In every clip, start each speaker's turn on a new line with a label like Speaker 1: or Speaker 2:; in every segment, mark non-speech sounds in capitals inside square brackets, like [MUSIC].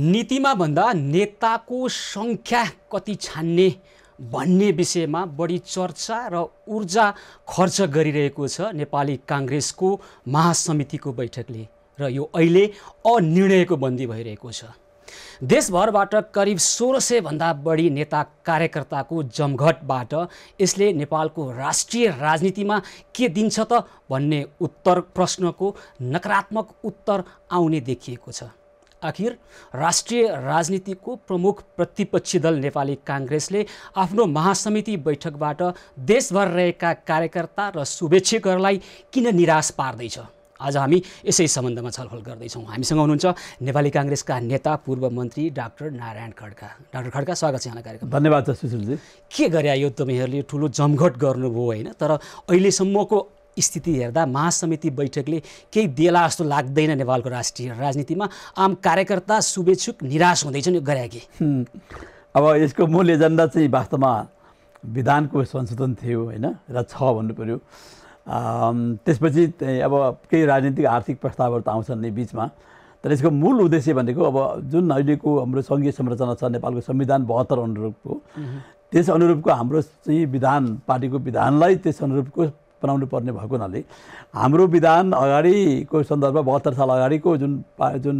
Speaker 1: नीतिमा भन्दा नेताको सङ्ख्या कति छान्ने भन्ने विषयमा बढी चर्चा र ऊर्जा खर्च गरिरहेको छ नेपाली काङ्ग्रेसको महासमितिको बैठकले र यो अहिले अनिर्णयको बन्दी भइरहेको छ देशभरबाट करिब सोह्र सयभन्दा बढी नेता कार्यकर्ताको जमघटबाट यसले नेपालको राष्ट्रिय राजनीतिमा के दिन्छ त भन्ने उत्तर प्रश्नको नकारात्मक उत्तर आउने देखिएको छ आखिर राष्ट्रिय राजनीतिको प्रमुख प्रतिपक्षी दल नेपाली काङ्ग्रेसले आफ्नो महासमिति बैठकबाट देशभर रहेका कार्यकर्ता र शुभेच्छकहरूलाई किन निराश पार्दैछ आज हामी यसै सम्बन्धमा छलफल गर्दैछौँ हामीसँग हुनुहुन्छ नेपाली काङ्ग्रेसका नेता पूर्व मन्त्री डाक्टर नारायण खड्का डाक्टर खड्का स्वागत छ यहाँलाई कार्यक्रम धन्यवाद सुशीलजी के गरे यो तपाईँहरूले ठुलो जमघट गर्नुभयो होइन तर अहिलेसम्मको स्थिति हेर्दा महासमिति बैठकले केही देला जस्तो लाग्दैन नेपालको राष्ट्रिय राजनीतिमा आम कार्यकर्ता शुभेच्छुक निराश हुँदैछन् यो गरे कि
Speaker 2: अब यसको मूल एजेन्डा चाहिँ वास्तवमा विधानको संशोधन थियो होइन र छ भन्नु पऱ्यो त्यसपछि अब केही राजनीतिक आर्थिक प्रस्तावहरू त आउँछन् नै बिचमा तर यसको मूल उद्देश्य भनेको अब जुन अहिलेको हाम्रो सङ्घीय संरचना छ नेपालको संविधान बहत्तर अनुरूपको त्यस अनुरूपको हाम्रो चाहिँ विधान पार्टीको विधानलाई त्यस अनुरूपको बनाउनु पर्ने भएको हुनाले हाम्रो विधान अगाडिको सन्दर्भ बहत्तर साल अगाडिको जुन जुन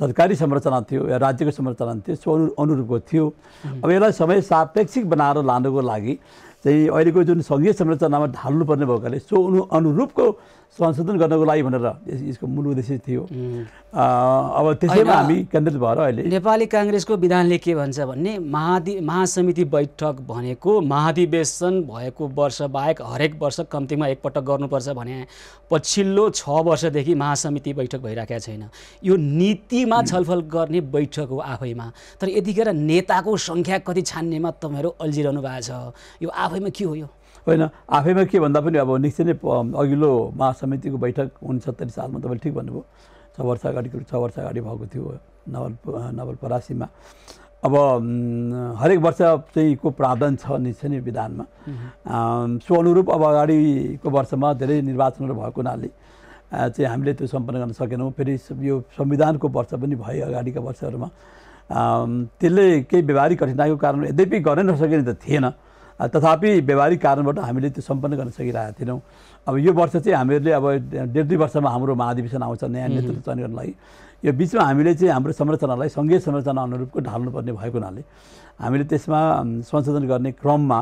Speaker 2: सरकारी संरचना थियो या राज्यको संरचना थियो सो अनु अनुरूपको थियो अब यसलाई समय सापेक्षिक बनाएर लानुको लागि चाहिँ अहिलेको जुन सङ्घीय संरचनामा ढाल्नुपर्ने भएकोले सो अनु अनुरूपको संशोधन गर्नको लागि भनेर यसको मूल उद्देश्य थियो अब त्यसैमा हामी केन्द्रित भएर अहिले
Speaker 1: नेपाली काङ्ग्रेसको विधानले के भन्छ भने महाधि महासमिति बैठक भनेको महाधिवेशन भएको वर्ष बाहेक हरेक वर्ष कम्तीमा एकपटक गर्नुपर्छ भने पछिल्लो छ वर्षदेखि महासमिति बैठक भइरहेको छैन यो नीतिमा छलफल गर्ने बैठक हो आफैमा तर यतिखेर नेताको सङ्ख्या कति छान्नेमा तपाईँहरू अल्झिरहनु भएको छ यो आफैमा के हो यो होइन
Speaker 2: आफैमा के भन्दा पनि अब निश्चय नै अघिल्लो महासमितिको बैठक उनसत्तरी सालमा तपाईँले ठिक भन्नुभयो छ वर्ष अगाडिको छ वर्ष अगाडि भएको थियो नवल नवलपरासीमा अब हरेक वर्ष चाहिँ को प्रावधान छ निश्चय नै विधानमा सो अनुरूप अब अगाडिको वर्षमा धेरै निर्वाचनहरू भएको हुनाले चाहिँ हामीले त्यो सम्पन्न गर्न सकेनौँ फेरि यो संविधानको वर्ष पनि भयो अगाडिका वर्षहरूमा त्यसले केही व्यवहारिक कठिनाइको कारण यद्यपि गर्नै नसक्ने त थिएन तथापि व्यवहारिक कारणबाट हामीले त्यो सम्पन्न गर्न सकिरहेका थिएनौँ अब यो वर्ष चाहिँ हामीहरूले अब डेढ दुई वर्षमा हाम्रो महाधिवेशन आउँछ नयाँ नेतृत्व चयन गर्नलाई यो बिचमा हामीले चाहिँ हाम्रो संरचनालाई सङ्घीय संरचना अनुरूपको ढाल्नुपर्ने भएको हुनाले हामीले त्यसमा संशोधन गर्ने क्रममा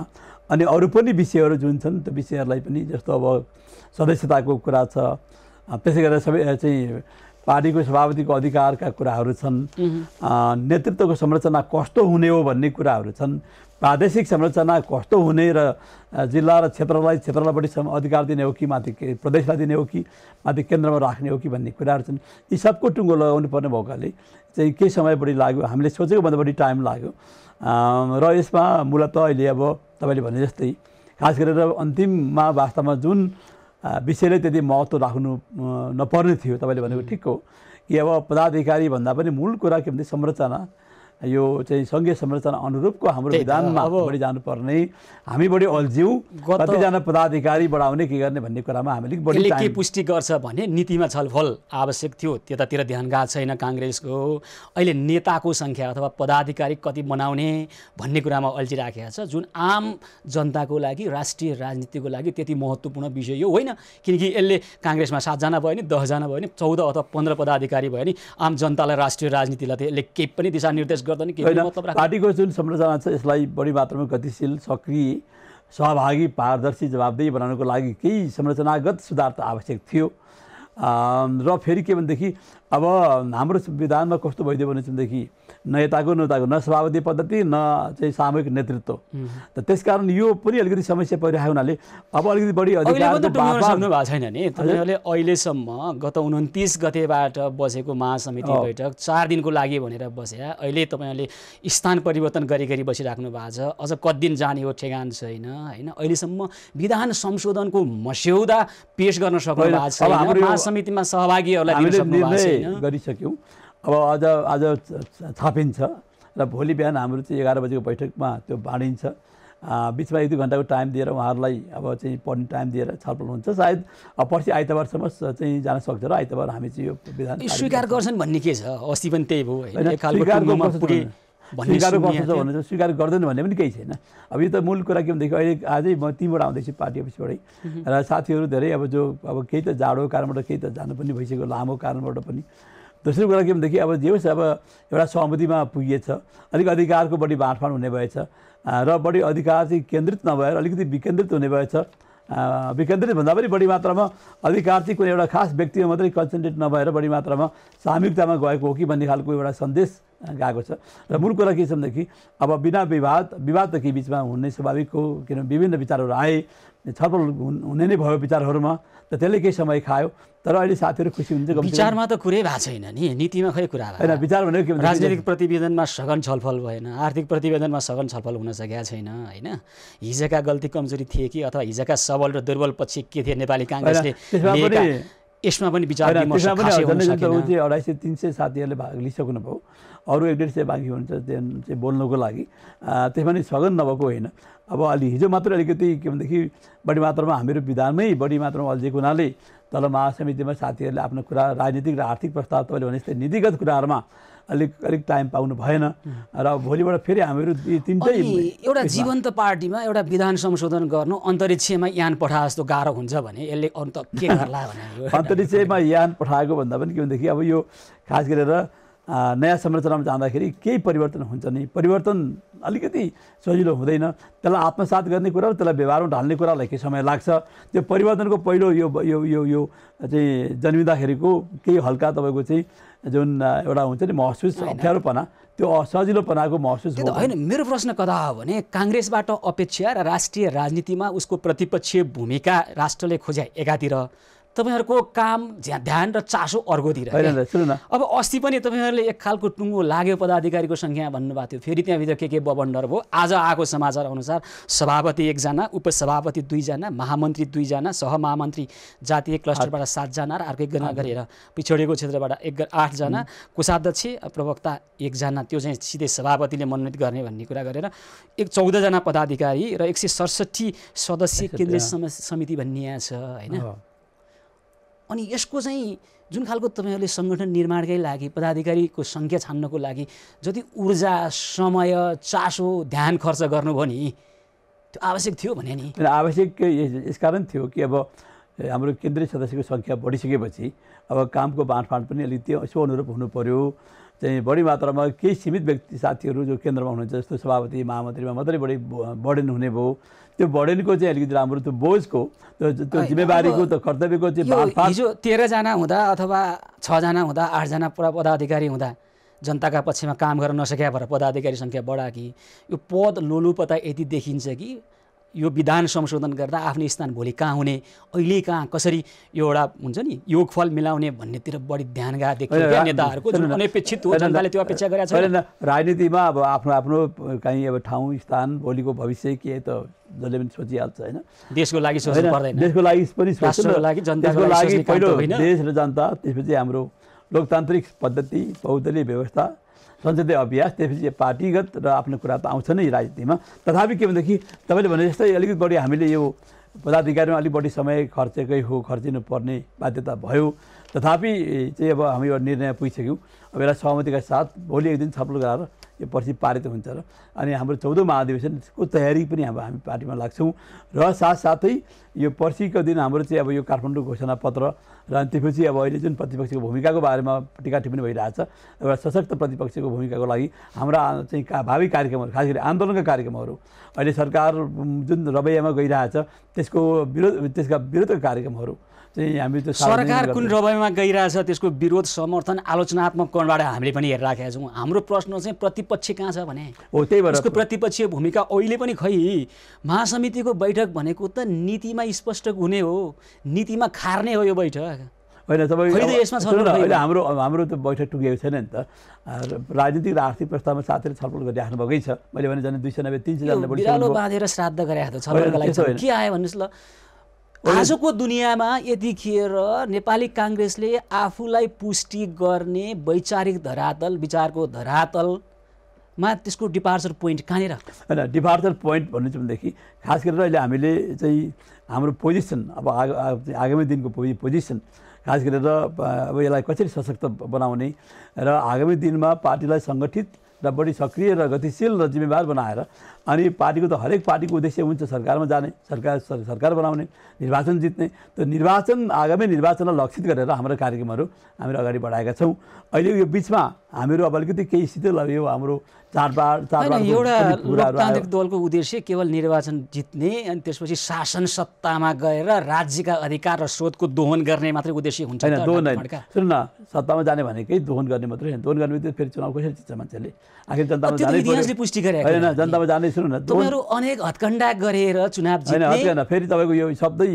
Speaker 2: अनि अरू पनि विषयहरू जुन छन् त्यो विषयहरूलाई पनि जस्तो अब सदस्यताको कुरा छ त्यसै गरेर सबै चाहिँ पार्टीको सभापतिको अधिकारका कुराहरू छन् नेतृत्वको संरचना कस्तो हुने हो भन्ने कुराहरू छन् प्रादेशिक संरचना कस्तो हुने र जिल्ला र क्षेत्रलाई क्षेत्रलाई सम अधिकार दिने हो कि माथि प्रदेशलाई दिने हो कि माथि केन्द्रमा राख्ने हो कि भन्ने कुराहरू छन् यी सबको टुङ्गो लगाउनु पर्ने भएकोले चाहिँ केही समय बढी लाग्यो हामीले सोचेको भन्दा बढी टाइम लाग्यो र यसमा मूलत अहिले अब तपाईँले भने जस्तै खास गरेर अन्तिममा वास्तवमा जुन विषयले त्यति महत्त्व राख्नु नपर्ने थियो तपाईँले भनेको ठिक हो कि अब पदाधिकारी भन्दा पनि मूल कुरा के भन्दा संरचना यो चाहिँ सङ्घीय संरचना अनुरूपको हाम्रो विधानमा बढी जानुपर्ने हामी बढी अल्झ्यौँ कतिजना पदाधिकारी बढाउने के गर्ने भन्ने कुरामा हामीले बढी के
Speaker 1: पुष्टि गर्छ भने नीतिमा छलफल आवश्यक थियो त्यतातिर ध्यान गएको छैन काङ्ग्रेसको अहिले नेताको सङ्ख्या अथवा पदाधिकारी कति बनाउने भन्ने कुरामा अल्झिराखेको छ जुन आम जनताको लागि राष्ट्रिय राजनीतिको लागि त्यति महत्त्वपूर्ण विषय यो होइन किनकि यसले काङ्ग्रेसमा सातजना भयो भने दसजना भयो भने चौध अथवा पन्ध्र पदाधिकारी भयो भने आम जनतालाई राष्ट्रिय राजनीतिलाई त यसले केही पनि दिशानिर्देश गर्दा नि केही मतलब पार्टीको
Speaker 2: जुन संरचना छ यसलाई बढी मात्रामा गतिशील सक्रिय सहभागी पारदर्शी जवाबदेही बनाउनको लागि केही संरचनागत सुधार त आवश्यक थियो र फेरि के भनेदेखि अब हाम्रो संविधानमा कस्तो भइदियो भनेदेखि न यताको न उताको न सभापति पद्धति न चाहिँ सामूहिक नेतृत्व त त्यसकारण यो पनि अलिकति समस्या परिरहेको हुनाले अब अलिकति बढी भएको
Speaker 1: छैन नि तपाईँहरूले अहिलेसम्म गत उन्तिस गतेबाट बसेको महासमिति बैठक चार दिनको लागि भनेर बसेर अहिले तपाईँहरूले स्थान परिवर्तन गरी गरी बसिराख्नु भएको छ अझ कति दिन जाने हो ठेगान छैन होइन अहिलेसम्म विधान संशोधनको मस्यौदा पेस गर्न सक्नु भएको छ समितिमा सहभागीहरूलाई निर्णय
Speaker 2: गरिसक्यौँ अब आज आज छापिन्छ र भोलि बिहान हाम्रो चाहिँ एघार बजीको बैठकमा त्यो बाँडिन्छ बिचमा एक दुई घन्टाको टाइम दिएर उहाँहरूलाई अब चाहिँ पढ्ने टाइम दिएर छलफल हुन्छ सायद पर्सि आइतबारसम्म चाहिँ जान सक्छ र आइतबार हामी चाहिँ यो विधान स्वीकार
Speaker 1: गर्छन् भन्ने के छ अस्ति पनि त्यही भयो स्वीकार गर्नुपर्छ भने
Speaker 2: त स्वीकार गर्दैन भन्ने पनि केही छैन अब यो त मूल कुरा के भनेदेखि अहिले आजै म तिमीबाट आउँदैछु पार्टी अफिसबाटै र साथीहरू धेरै अब जो अब केही त जाडो कारणबाट केही त जानु पनि भइसक्यो लामो कारणबाट पनि दोस्रो कुरा के भनेदेखि अब जे होस् अब एउटा सहमतिमा पुगिएछ अलिक अधिकारको बढी बाँडफाँड हुने भएछ र बढी अधिकार चाहिँ केन्द्रित नभएर अलिकति विकेन्द्रित हुने भएछ विकेन्द्रित भन्दा पनि बढी मात्रामा अधिकार्थी कुनै एउटा खास व्यक्तिमा मात्रै कन्सन्ट्रेट नभएर बढी मात्रामा सामूहिकतामा गएको हो कि भन्ने खालको एउटा सन्देश गएको छ र मूल कुरा के छ भनेदेखि अब बिना विवाद विवाद त केही बिचमा हुने स्वाभाविक हो किनभने विभिन्न विचारहरू आए छलफल हुने नै भयो विचारहरूमा त त्यसले केही समय खायो तर अहिले साथीहरू खुसी हुन्छ विचारमा
Speaker 1: त कुरै भएको छैन नि नीतिमा खै कुरा होइन विचार भनेको के राजनीतिक प्रतिवेदनमा सघन छलफल भएन आर्थिक प्रतिवेदनमा सघन छलफल हुन सकेका छैन होइन हिजोका गल्ती कमजोरी थिए कि अथवा हिजोका सबल र दुर्बल पछि के थिए नेपाली काङ्ग्रेसले यसमा पनि विचार अढाई
Speaker 2: सय तिन सय साथीहरूले भाग लिइसक्नुभयो अरू एक डेढ सय बाँकी हुन्छ त्यहाँ चाहिँ बोल्नुको लागि त्यसमा नि सघन नभएको होइन अब अलि हिजो मात्र अलिकति के भनेदेखि बढी मात्रामा हामीहरू विधानमै बढी मात्रामा अल्झेको हुनाले तल महासमितिमा साथीहरूले आफ्नो कुरा राजनीतिक र आर्थिक प्रस्ताव तपाईँले भने जस्तै नीतिगत कुराहरूमा अलिक अलिक टाइम पाउनु भएन र भोलिबाट फेरि हामीहरू तिनटै एउटा जीवन्त
Speaker 1: पार्टीमा एउटा विधान संशोधन गर्नु अन्तरिक्षमा यान पठाए जस्तो गाह्रो हुन्छ भने यसले अन्त के गर्ला भने
Speaker 2: अन्तरिक्षमा यान पठाएको भन्दा पनि के भनेदेखि अब यो खास गरेर नयाँ संरचनामा जाँदाखेरि केही परिवर्तन हुन्छ नि परिवर्तन अलिकति सजिलो हुँदैन त्यसलाई आत्मसात गर्ने कुरा र त्यसलाई व्यवहारमा ढाल्ने कुरालाई केही समय लाग्छ त्यो परिवर्तनको पहिलो यो यो यो यो चाहिँ जन्मिँदाखेरिको केही हल्का तपाईँको चाहिँ जुन एउटा हुन्छ नि महसुस अप्ठ्यारोपना त्यो
Speaker 1: असजिलोपनाको महसुस हो होइन मेरो प्रश्न कता हो भने काङ्ग्रेसबाट अपेक्षा र राष्ट्रिय राजनीतिमा उसको प्रतिपक्षीय भूमिका राष्ट्रले खोज्या एकातिर तपाईँहरूको काम ध्यान र चासो अर्को अब अस्ति पनि तपाईँहरूले एक खालको टुङ्गो लाग्यो पदाधिकारीको सङ्ख्या भन्नुभएको थियो फेरि त्यहाँभित्र के के बबन्डर भयो आज आएको समाचार अनुसार सभापति एकजना उपसभापति दुईजना महामन्त्री दुईजना सहमहामन्त्री जातीय क्लस्टरबाट सातजना र अर्को एकजना गरेर पिछडिएको क्षेत्रबाट एक आठजना कोषाध्यक्ष प्रवक्ता एकजना त्यो चाहिँ सिधै सभापतिले मनोनित गर्ने भन्ने कुरा गरेर एक चौधजना पदाधिकारी र एक सय सडसठी सदस्य केन्द्रीय समिति भन्ने यहाँ छ होइन अनि यसको चाहिँ जुन खालको तपाईँहरूले सङ्गठन निर्माणकै लागि पदाधिकारीको सङ्ख्या छान्नको लागि जति ऊर्जा समय चासो ध्यान खर्च गर्नुभयो नि त्यो आवश्यक थियो भने नि
Speaker 2: आवश्यक यसकारण थियो कि अब हाम्रो केन्द्रीय सदस्यको सङ्ख्या बढिसकेपछि अब कामको बाँडफाँड पनि अलिकति यसो अनुरूप हुनु पऱ्यो चाहिँ बढी मात्रामा केही सीमित व्यक्ति साथीहरू जो केन्द्रमा हुनुहुन्छ जस्तो सभापति महामन्त्रीमा मात्रै बढी बर्डन हुने भयो त्यो बर्डनको चाहिँ अलिकति राम्रो त्यो बोझको त्यो त्यो जिम्मेवारीको त्यो कर्तव्यको चाहिँ हिजो
Speaker 1: तेह्रजना हुँदा अथवा छजना हुँदा आठजना पुरा पदाधिकारी हुँदा जनताका पक्षमा काम गर्न नसकेका भएर पदाधिकारी सङ्ख्या बढा कि यो पद लोलुपता यति देखिन्छ कि यो विधान संशोधन गर्दा आफ्नो स्थान भोलि कहाँ हुने अहिले कहाँ कसरी यो एउटा हुन्छ नि योगफल मिलाउने भन्नेतिर बढी ध्यान गएको त्यो अपेक्षा छैन
Speaker 2: राजनीतिमा अब आफ्नो आफ्नो कहीँ अब ठाउँ स्थान भोलिको भविष्य के त जसले पनि सोचिहाल्छ होइन
Speaker 1: देशको लागि देशको लागि पनि सोच्नु लागि देश
Speaker 2: र जनता त्यसपछि हाम्रो लोकतान्त्रिक पद्धति बहुदलीय व्यवस्था संसदीय अभ्यास त्यसपछि पार्टीगत र आफ्नो कुरा त आउँछ नै राजनीतिमा तथापि के भनेदेखि तपाईँले भने जस्तै अलिकति बढी हामीले यो पदाधिकारीमा अलिक बढी समय खर्चेकै हो खर्चिनु पर्ने बाध्यता भयो तथापि चाहिँ अब हामी एउटा निर्णय पुगिसक्यौँ अब यसलाई सहमतिका साथ भोलि एक दिन छलफल गराएर यो पर्सि पारित हुन्छ र अनि हाम्रो चौधौँ महाधिवेशनको तयारी पनि अब हामी पार्टीमा लाग्छौँ र साथसाथै यो पर्सिको दिन हाम्रो चाहिँ अब यो काठमाडौँ घोषणा पत्र र अनि त्यसपछि अब अहिले जुन प्रतिपक्षको भूमिकाको बारेमा टिका टिप्पणी भइरहेछ एउटा सशक्त प्रतिपक्षको भूमिकाको लागि हाम्रा चाहिँ का भावी कार्यक्रमहरू खास गरी आन्दोलनका कार्यक्रमहरू अहिले सरकार जुन रवैयामा गइरहेछ त्यसको विरोध त्यसका विरोधका कार्यक्रमहरू चाहिँ हामी त्यो सरकार कुन
Speaker 1: रवैयामा गइरहेछ त्यसको विरोध समर्थन आलोचनात्मक कोणबाट हामीले पनि हेरिराखेका छौँ हाम्रो प्रश्न चाहिँ प्रतिपक्ष कहाँ छ भने हो त्यही भएर प्रतिपक्षीय भूमिका अहिले पनि खै महासमितिको बैठक भनेको त नीतिमा स्पष्ट हुने हो नीतिमा खार्ने हो यो बैठक
Speaker 2: होइन तपाईँ यसमा होइन हाम्रो हाम्रो त बैठक टुगेको छैन नि त राजनीतिक र आर्थिक प्रस्तावमा साथीले छलफल भएकै छ मैले भने झन् दुई सय नब्बे तिन सय बिरालो बाँधेर
Speaker 1: श्राद्ध गराएको छ के आयो भन्नुहोस् ल आजको दुनियाँमा यतिखेर नेपाली काङ्ग्रेसले आफूलाई पुष्टि गर्ने वैचारिक धरातल विचारको धरातल मा त्यसको डिपार्चर पोइन्ट कहाँनिर होइन डिपार्चर
Speaker 2: पोइन्ट भन्नु चाहिँ भनेदेखि खास गरेर अहिले हामीले चाहिँ हाम्रो पोजिसन अब आग आगामी दिनको पोजिसन खास गरेर अब यसलाई कसरी सशक्त बनाउने र आगामी दिनमा पार्टीलाई सङ्गठित र बढी सक्रिय र गतिशील र जिम्मेवार बनाएर अनि पार्टीको त हरेक पार्टीको उद्देश्य हुन्छ सरकारमा जाने सरकार सरकार बनाउने निर्वाचन जित्ने त्यो निर्वाचन आगामी निर्वाचनलाई लक्षित गरेर हाम्रो कार्यक्रमहरू हामीहरू अगाडि बढाएका छौँ अहिले यो बिचमा हामीहरू अब अलिकति केही स्थिति यो हाम्रो चाडबाड चाडबाड एउटा
Speaker 1: दलको उद्देश्य केवल निर्वाचन जित्ने अनि त्यसपछि शासन सत्तामा गएर राज्यका अधिकार र स्रोतको दोहन गर्ने मात्रै उद्देश्य हुन्छ होइन दोहन
Speaker 2: सुन न सत्तामा जाने भनेकै दोहन गर्ने मात्रै होइन दोहन गर्ने फेरि चुनाव कसरी जित्छ मान्छेले आखिर जनतामा जाने पुष्टि गरे होइन जनतामा जाने सुन्नु न तपाईँहरू
Speaker 1: अनेक हत्कण्डा गरेर चुनाव जित्ने फेरि
Speaker 2: तपाईँको यो शब्दै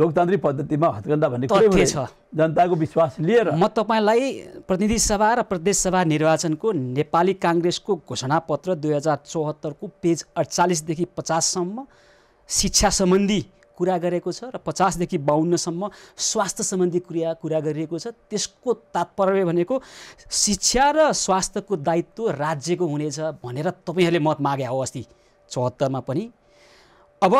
Speaker 2: लोकतान्त्रिक पद्धतिमा
Speaker 1: हत्कण्डा भन्ने तथ्य छ जनताको विश्वास लिएर म तपाईँलाई प्रतिनिधि सभा र प्रदेश सभा निर्वाचनको नेपाली काङ्ग्रेसको घोषणापत्र दुई हजार चौहत्तरको पेज अडचालिसदेखि पचाससम्म शिक्षा सम्बन्धी कुरा गरेको छ र पचासदेखि बाहन्नसम्म स्वास्थ्य सम्बन्धी कुरा कुरा गरिएको छ त्यसको तात्पर्य भनेको शिक्षा र स्वास्थ्यको दायित्व राज्यको हुनेछ भनेर तपाईँहरूले मत मागे हो अस्ति चौहत्तरमा पनि अब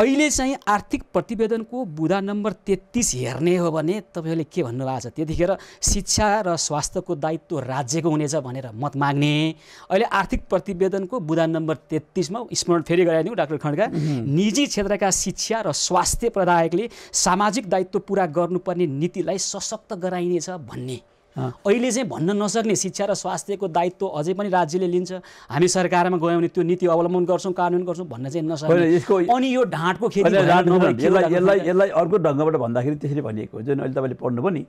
Speaker 1: अहिले चाहिँ आर्थिक प्रतिवेदनको बुधा नम्बर तेत्तिस हेर्ने हो भने तपाईँहरूले के भन्नुभएको छ त्यतिखेर शिक्षा र स्वास्थ्यको दायित्व राज्यको हुनेछ भनेर मत माग्ने अहिले आर्थिक प्रतिवेदनको बुधा नम्बर तेत्तिसमा स्मरण फेरि गराइदिउँ डाक्टर खड्का निजी क्षेत्रका शिक्षा र स्वास्थ्य प्रदायकले सामाजिक दायित्व पुरा गर्नुपर्ने नीतिलाई सशक्त गराइनेछ भन्ने अहिले चाहिँ भन्न नसक्ने शिक्षा र स्वास्थ्यको दायित्व अझै पनि राज्यले लिन्छ हामी सरकारमा गयौँ भने त्यो नीति अवलम्बन गर्छौँ कानुन गर्छौँ भन्न चाहिँ नसक्ने अनि यो ढाँटको खेती यसलाई
Speaker 2: यसलाई अर्को ढङ्गबाट भन्दाखेरि त्यसरी भनिएको जुन अहिले तपाईँले पढ्नु पनि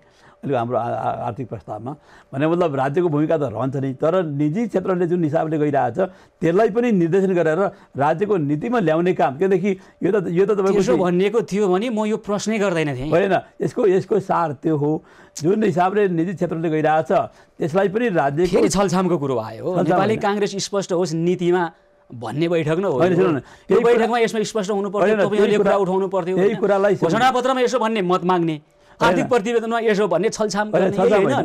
Speaker 2: अलिक हाम्रो आर्थिक प्रस्तावमा भने मतलब राज्यको भूमिका त रहन्छ नै तर निजी क्षेत्रले जुन हिसाबले गइरहेछ त्यसलाई पनि निर्देशन गरेर राज्यको नीतिमा ल्याउने काम त्यहाँदेखि यो त यो त तपाईँको
Speaker 1: भनिएको थियो भने म यो प्रश्नै गर्दैन थिएँ होइन
Speaker 2: यसको यसको सार त्यो हो जुन हिसाबले निजी क्षेत्रले गइरहेछ त्यसलाई
Speaker 1: पनि राज्य छलछामको कुरो आयो नेपाली काङ्ग्रेस स्पष्ट होस् नीतिमा भन्ने बैठक नै होइन बैठकमा यसमा स्पष्ट हुनु पर्थ्यो उठाउनु पर्थ्यो घोषणापत्रमा यसो भन्ने मत माग्ने आर्थिक प्रतिवेदनमा यसो भन्ने छलछाम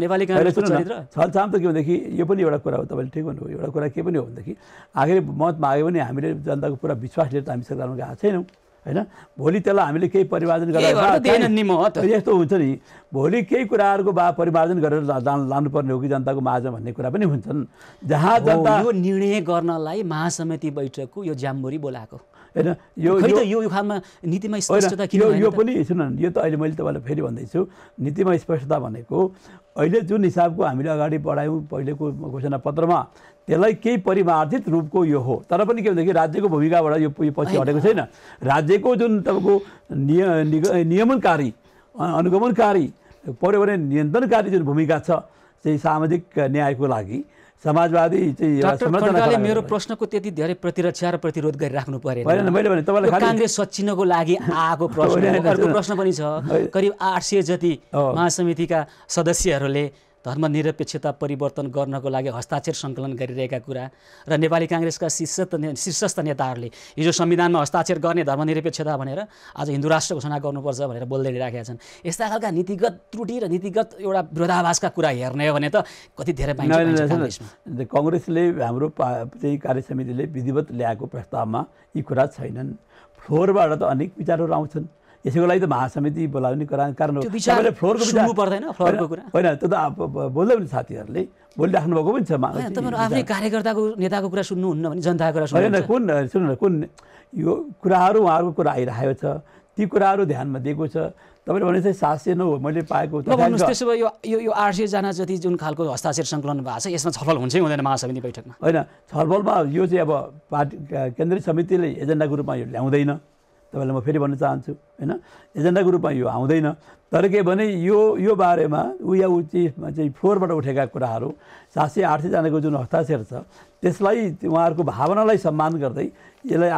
Speaker 1: नेपाली छलछाम
Speaker 2: त के भनेदेखि यो पनि एउटा कुरा हो तपाईँले ठिक भन्नुभयो एउटा कुरा के पनि हो भनेदेखि आखिर मत माग्यो भने हामीले जनताको पुरा विश्वास लिएर त हामी सरकारमा गएको छैनौँ होइन भोलि त्यसलाई हामीले केही परिमार्जन गरेर यस्तो हुन्छ नि भोलि केही कुराहरूको बा परिमार्जन गरेर लानुपर्ने हो कि जनताको
Speaker 1: माझ भन्ने कुरा पनि हुन्छन् जहाँ जनता यो निर्णय गर्नलाई महासमिति बैठकको यो ज्याम्बोरी बोलाएको होइन यो यो खालमा नीतिमा स्पष्टता किन यो पनि
Speaker 2: सुन यो त अहिले मैले तपाईँलाई फेरि भन्दैछु नीतिमा स्पष्टता भनेको अहिले जुन हिसाबको हामीले अगाडि बढायौँ पहिलेको घोषणा पत्रमा त्यसलाई केही परिमार्जित रूपको यो हो तर पनि के भन्दाखेरि राज्यको भूमिकाबाट यो पछि हटेको छैन राज्यको जुन तपाईँको निय नियमनकारी अनुगमनकारी पऱ्यो भने नियन्त्रणकारी जुन भूमिका छ चाहिँ सामाजिक न्यायको लागि समाजवादी चाहिँ मेरो
Speaker 1: प्रश्नको त्यति धेरै प्रतिरक्षा र प्रतिरोध गरिराख्नु परेन मैले भने तपाईँलाई काङ्ग्रेस सचिनको लागि [LAUGHS] आएको प्रश्न प्रश्न पनि छ करिब आठ सय जति महासमितिका सदस्यहरूले धर्मनिरपेक्षता परिवर्तन गर्नको लागि हस्ताक्षर सङ्कलन गरिरहेका कुरा र नेपाली काङ्ग्रेसका शीर्ष शीर्षस्थ नेताहरूले हिजो संविधानमा हस्ताक्षर गर्ने धर्मनिरपेक्षता भनेर आज हिन्दू राष्ट्र घोषणा गर्नुपर्छ भनेर बोल्दै राखेका छन् यस्ता खालका नीतिगत त्रुटि र नीतिगत एउटा विरोधाभासका कुरा हेर्ने हो भने त कति धेरै पाइन्छ
Speaker 2: कङ्ग्रेसले हाम्रो चाहिँ कार्य समितिले विधिवत ल्याएको प्रस्तावमा यी कुरा छैनन् फ्लोरबाट त अनेक विचारहरू आउँछन् यसैको लागि त महासमिति बोलाउने कारण फ्लोरको विचार पर्दैन फ्लोरको कुरा होइन त्यो त बोल्दै पनि साथीहरूले बोलिराख्नु भएको पनि छ आफ्नै
Speaker 1: कार्यकर्ताको नेताको कुरा सुन्नुहुन्न भने जनताको कुरा होइन
Speaker 2: कुन सुन्नु न कुन यो कुराहरू उहाँहरूको कुरा आइरहेको छ ती कुराहरू ध्यानमा दिएको छ तपाईँले भने चाहिँ सात सय नौ मैले पाएको त्यसो
Speaker 1: भए यो यो आठ सयजना जति जुन खालको हस्ताक्षर सङ्कलन भएको छ यसमा छलफल हुन्छै हुँदैन महासमिति बैठकमा होइन छलफलमा यो चाहिँ अब पार्टी केन्द्रीय
Speaker 2: समितिले एजेन्डाको रूपमा यो ल्याउँदैन तपाईँलाई म फेरि भन्न चाहन्छु होइन एजेन्डाको रूपमा यो आउँदैन तर के भने यो यो बारेमा ऊ या ऊ चाहिँ फोहोरबाट उठेका कुराहरू सात सय आठ सयजनाको जुन हस्ताक्षर छ त्यसलाई उहाँहरूको भावनालाई सम्मान गर्दै यसलाई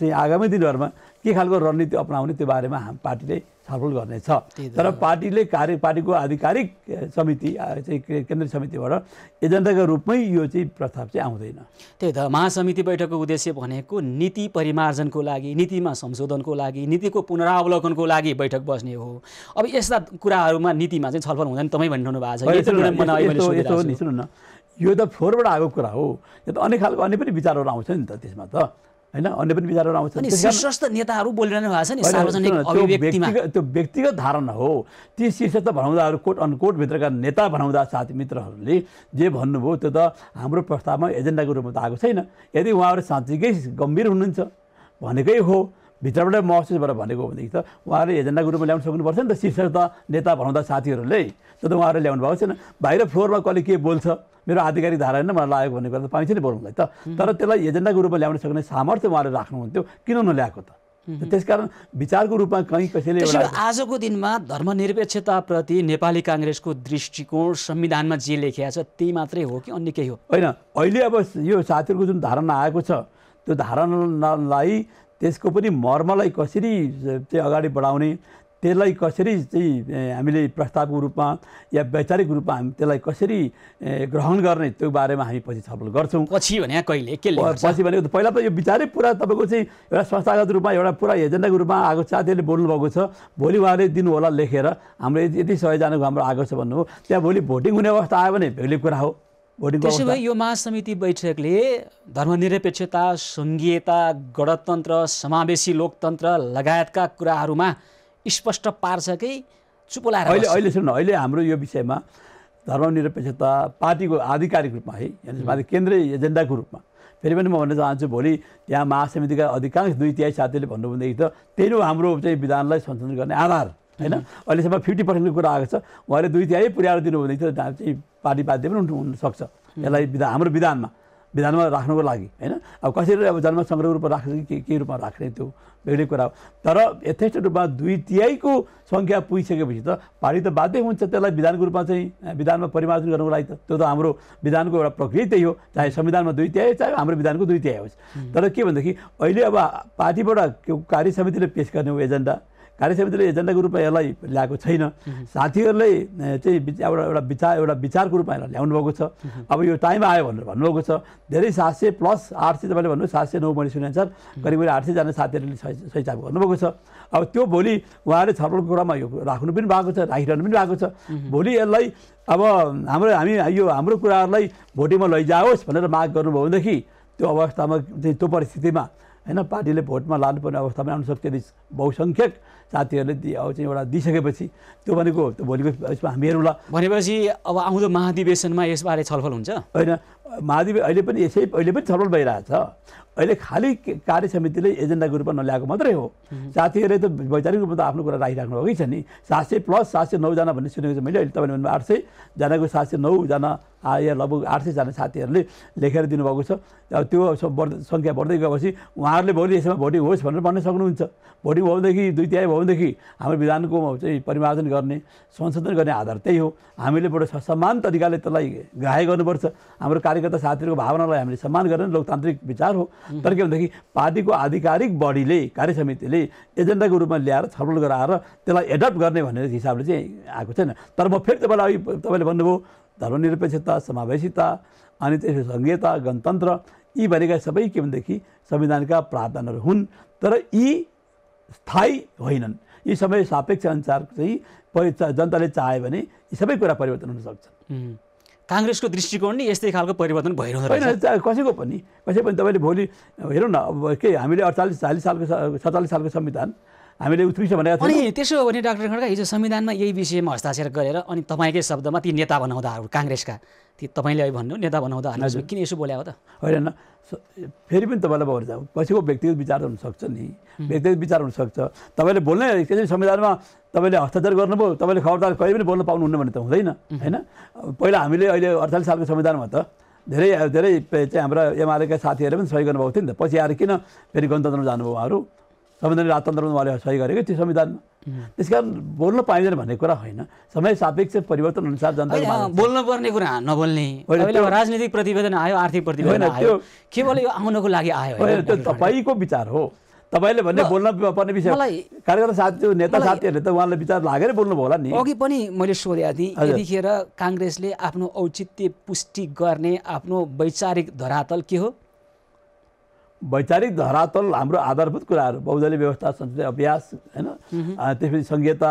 Speaker 2: चाहिँ आगामी दिनहरूमा के खालको रणनीति अपनाउने त्यो बारेमा हाम पार्टीले छलफल गर्नेछ तर पार्टीले कार्य पार्टीको आधिकारिक समिति केन्द्रीय समितिबाट एजेन्डाको रूपमै यो चाहिँ प्रस्ताव चाहिँ आउँदैन
Speaker 1: त्यही त महासमिति बैठकको उद्देश्य भनेको नीति परिमार्जनको लागि नीतिमा संशोधनको लागि नीतिको पुनरावलोकनको लागि बैठक बस्ने हो अब यस्ता कुराहरूमा नीतिमा चाहिँ छलफल हुँदैन तपाईँ भनिरहनु भएको छ सुन्नु
Speaker 2: न यो त फ्लोरबाट आएको कुरा हो यो त अनेक खालको अन्य पनि विचारहरू आउँछ नि त त्यसमा त होइन अन्य पनि विचारहरू आउँछ शीर्षस्थ
Speaker 1: नेताहरू बोलिरहनु भएको छ नि सार्वजनिक
Speaker 2: त्यो व्यक्तिगत धारणा हो ती शीर्षस्थ भनाउँदाहरू कोट अनकोट भित्रका नेता भनाउँदा साथी मित्रहरूले जे भन्नुभयो त्यो त हाम्रो प्रस्तावमा एजेन्डाको रूपमा त आएको छैन यदि उहाँहरू साँच्चीकै गम्भीर हुनुहुन्छ भनेकै हो भित्रबाट महसुसबाट भनेको भनेदेखि त उहाँहरूले एजेन्डाको रूपमा ल्याउनु सक्नुपर्छ नि त शीर्षस्थ नेता भनाउँदा साथीहरूले त्यो त उहाँहरूले ल्याउनु भएको छैन बाहिर फ्लोरमा कसले के बोल्छ मेरो आधिकारिक धारा होइन मलाई लागेको भन्ने कुरा त पाइन्छ नि बोल्नुलाई त तर त्यसलाई एजेन्डाको रूपमा ल्याउन सक्ने सामर्थ्य उहाँले राख्नुहुन्थ्यो किन नल्याएको त त्यसकारण विचारको रूपमा कहीँ कसैले आजको
Speaker 1: दिनमा धर्मनिरपेक्षताप्रति नेपाली काङ्ग्रेसको दृष्टिकोण संविधानमा जे लेखिया छ त्यही मात्रै हो कि अन्य केही हो होइन
Speaker 2: अहिले अब यो साथीहरूको जुन धारणा आएको छ त्यो धारणालाई त्यसको पनि मर्मलाई कसरी चाहिँ अगाडि बढाउने त्यसलाई कसरी चाहिँ हामीले प्रस्तावको रूपमा या वैचारिक रूपमा हामी त्यसलाई कसरी ग्रहण गर्ने त्यो बारेमा हामी पछि छलफल
Speaker 1: गर्छौँ पछि भने कहिले के पछि
Speaker 2: भनेको पहिला त यो विचारै पुरा तपाईँको चाहिँ एउटा संस्थागत रूपमा एउटा पुरा एजेन्डाको रूपमा आएको साथीहरूले बोल्नुभएको छ भोलि उहाँले होला लेखेर हाम्रो यति सयजनाको हाम्रो आएको छ भन्नुभयो त्यहाँ भोलि भोटिङ हुने अवस्था आयो भने बेग्लै कुरा हो त्यसो भए
Speaker 1: यो महासमिति बैठकले धर्मनिरपेक्षता सङ्घीयता गणतन्त्र समावेशी लोकतन्त्र लगायतका कुराहरूमा स्पष्ट पार्छ कि चुपोला अहिले अहिले अहिलेसम्म
Speaker 2: अहिले हाम्रो यो विषयमा धर्मनिरपेक्षता पार्टीको आधिकारिक रूपमा है माथि केन्द्रीय एजेन्डाको रूपमा फेरि पनि म भन्न चाहन्छु भोलि त्यहाँ महासमितिका अधिकांश दुई तिहाई साथीले भन्नुभन्दाखेरि त त्यही नै हाम्रो चाहिँ विधानलाई संशोधन गर्ने आधार होइन अहिलेसम्म फिफ्टी पर्सेन्टको कुरा आएको छ उहाँले दुई तिहाई पुर्याएर दिनुभयो भने चाहिँ पार्टी बाध्य पनि हुनसक्छ यसलाई विधान हाम्रो विधानमा विधानमा राख्नुको लागि होइन अब कसरी अब सङ्ग्रह रूपमा राख्ने कि के रूपमा राख्ने त्यो बेग्लै कुरा हो तर यथेष्ट रूपमा दुई तिहाईको सङ्ख्या पुगिसकेपछि त पार्टी त बाध्य हुन्छ त्यसलाई विधानको रूपमा चाहिँ विधानमा परिमार्जन गर्नुको लागि त त्यो त हाम्रो विधानको एउटा प्रक्रिया त्यही हो चाहे संविधानमा दुई तिहाई चाहे हाम्रो विधानको दुई तिहाई होस् तर के भनेदेखि अहिले अब पार्टीबाट कार्य समितिले पेस गर्ने हो एजेन्डा कार्यसमितिले एजेन्डाको रूपमा यसलाई ल्याएको छैन साथीहरूले चाहिँ एउटा एउटा विचार एउटा विचारको रूपमा यसलाई ल्याउनु भएको छ अब यो टाइम आयो भनेर भन्नुभएको छ धेरै सात सय प्लस आठ सय तपाईँले भन्नु सात सय नौ मैले सुने अनुसार करिब करिब आठ सयजना साथीहरूले सहिचाप गर्नुभएको छ अब त्यो भोलि उहाँले छलफलको कुरामा यो राख्नु पनि भएको छ राखिरहनु पनि भएको छ भोलि यसलाई अब हाम्रो हामी यो हाम्रो कुराहरूलाई भोटिङमा लैजाओस् भनेर माग गर्नुभयो भनेदेखि त्यो अवस्थामा त्यो परिस्थितिमा होइन पार्टीले भोटमा लानुपर्ने अवस्थामा पनि आउन सक्छ बहुसङ्ख्यक साथीहरूले अब चाहिँ एउटा दिइसकेपछि त्यो भनेको त्यो भोलिको यसमा हामी हेरौँला
Speaker 1: भनेपछि अब आउँदो महाधिवेशनमा यसबारे
Speaker 2: छलफल हुन्छ होइन महाधिवे अहिले पनि यसै अहिले पनि छलफल भइरहेछ अहिले खालि कार्य समितिले एजेन्डाको रूपमा नल्याएको मात्रै हो साथीहरूले त वैचारिक रूपमा त आफ्नो कुरा राखिराख्नु अघि छ नि सात सय प्लस सात सय नौजना भन्ने सुनेको छु मैले अहिले तपाईँले भन्नुभयो आठ सयजनाको सात सय नौजना या लगभग आठ सयजना साथीहरूले लेखेर दिनुभएको छ अब त्यो बढ्दै सङ्ख्या बढ्दै गएपछि उहाँहरूले भोलि यसमा भोटिङ होस् भनेर भन्न सक्नुहुन्छ भोटिङ भयोदेखि दुई तिहाई भयो भनेदेखि हाम्रो विधानको चाहिँ परिमार्जन गर्ने संशोधन गर्ने आधार त्यही हो हामीले बडो समान तरिकाले त्यसलाई ग्राह्य गर्नुपर्छ हाम्रो कार्यकर्ता साथीहरूको भावनालाई हामीले सम्मान गर्ने लोकतान्त्रिक विचार हो तर के भनेदेखि पार्टीको आधिकारिक बडीले कार्य समितिले एजेन्डाको रूपमा ल्याएर छलफल गराएर त्यसलाई एडप्ट गर्ने भन्ने हिसाबले चाहिँ आएको छैन तर म फेरि तपाईँलाई अघि तपाईँले भन्नुभयो धर्मनिरपेक्षता समावेशिता अनि त्यसपछि सङ्घीयता गणतन्त्र यी भनेका सबै के भनेदेखि संविधानका प्रावधानहरू हुन् तर यी स्थायी होइनन् यी समय सापेक्ष अनुसार चाहिँ परि जनताले चाह्यो भने यी सबै कुरा परिवर्तन हुन
Speaker 1: काङ्ग्रेसको दृष्टिकोण नै यस्तै खालको परिवर्तन भइरहनु
Speaker 2: होइन कसैको पनि कसै पनि तपाईँले भोलि हेरौँ न अब के हामीले अडचालिस चालिस सालको सत्तालिस सालको संविधान हामीले उत्कृष्ट भनेका अनि
Speaker 1: त्यसो हो भने डाक्टर खड्का हिजो संविधानमा यही विषयमा हस्ताक्षर गरेर अनि तपाईँकै शब्दमा ती नेता बनाउँदाहरू काङ्ग्रेसका ती तपाईँले अहिले भन्नु नेता हामी किन यसो बोल्या हो त होइन
Speaker 2: फेरि पनि तपाईँलाई भन्न पछिको व्यक्तिगत विचार हुनसक्छ नि व्यक्तिगत विचार हुनसक्छ तपाईँले बोल्नै एकैछिन संविधानमा तपाईँले हस्ताक्षर गर्नुभयो तपाईँले खबरदार कहिले पनि बोल्न पाउनुहुन्न भने त हुँदैन होइन पहिला हामीले अहिले अडचालिस सालको संविधानमा त धेरै धेरै चाहिँ हाम्रो एमालेका साथीहरूले पनि सही गर्नुभएको थियो नि त पछि आएर किन फेरि गणतन्त्रमा जानुभयो उहाँहरू संविधानले राजतन्त्रमा उहाँले सही गरेको त्यो संविधानमा त्यस कारण बोल्न पाइँदैन भन्ने कुरा होइन समय सापेक्ष परिवर्तन अनुसार जनता
Speaker 1: बोल्नु पर्ने कुरा नबोल्ने राजनीतिक प्रतिवेदन आयो आर्थिक प्रतिवेदन आयो केवल यो आउनको लागि आयो त्यो तपाईँको
Speaker 2: विचार हो तपाईँले भन्ने बोल्न पर्ने विषय कार्यकर्ता साथी नेता साथीहरूले त उहाँलाई विचार लागेर बोल्नुभयो होला नि अघि
Speaker 1: पनि मैले सोधेको थिएँ यतिखेर काङ्ग्रेसले आफ्नो औचित्य पुष्टि गर्ने आफ्नो वैचारिक धरातल के हो
Speaker 2: वैचारिक धरातल हाम्रो आधारभूत कुराहरू बहुदलीय व्यवस्था संसदीय अभ्यास होइन त्यसपछि सङ्घीयता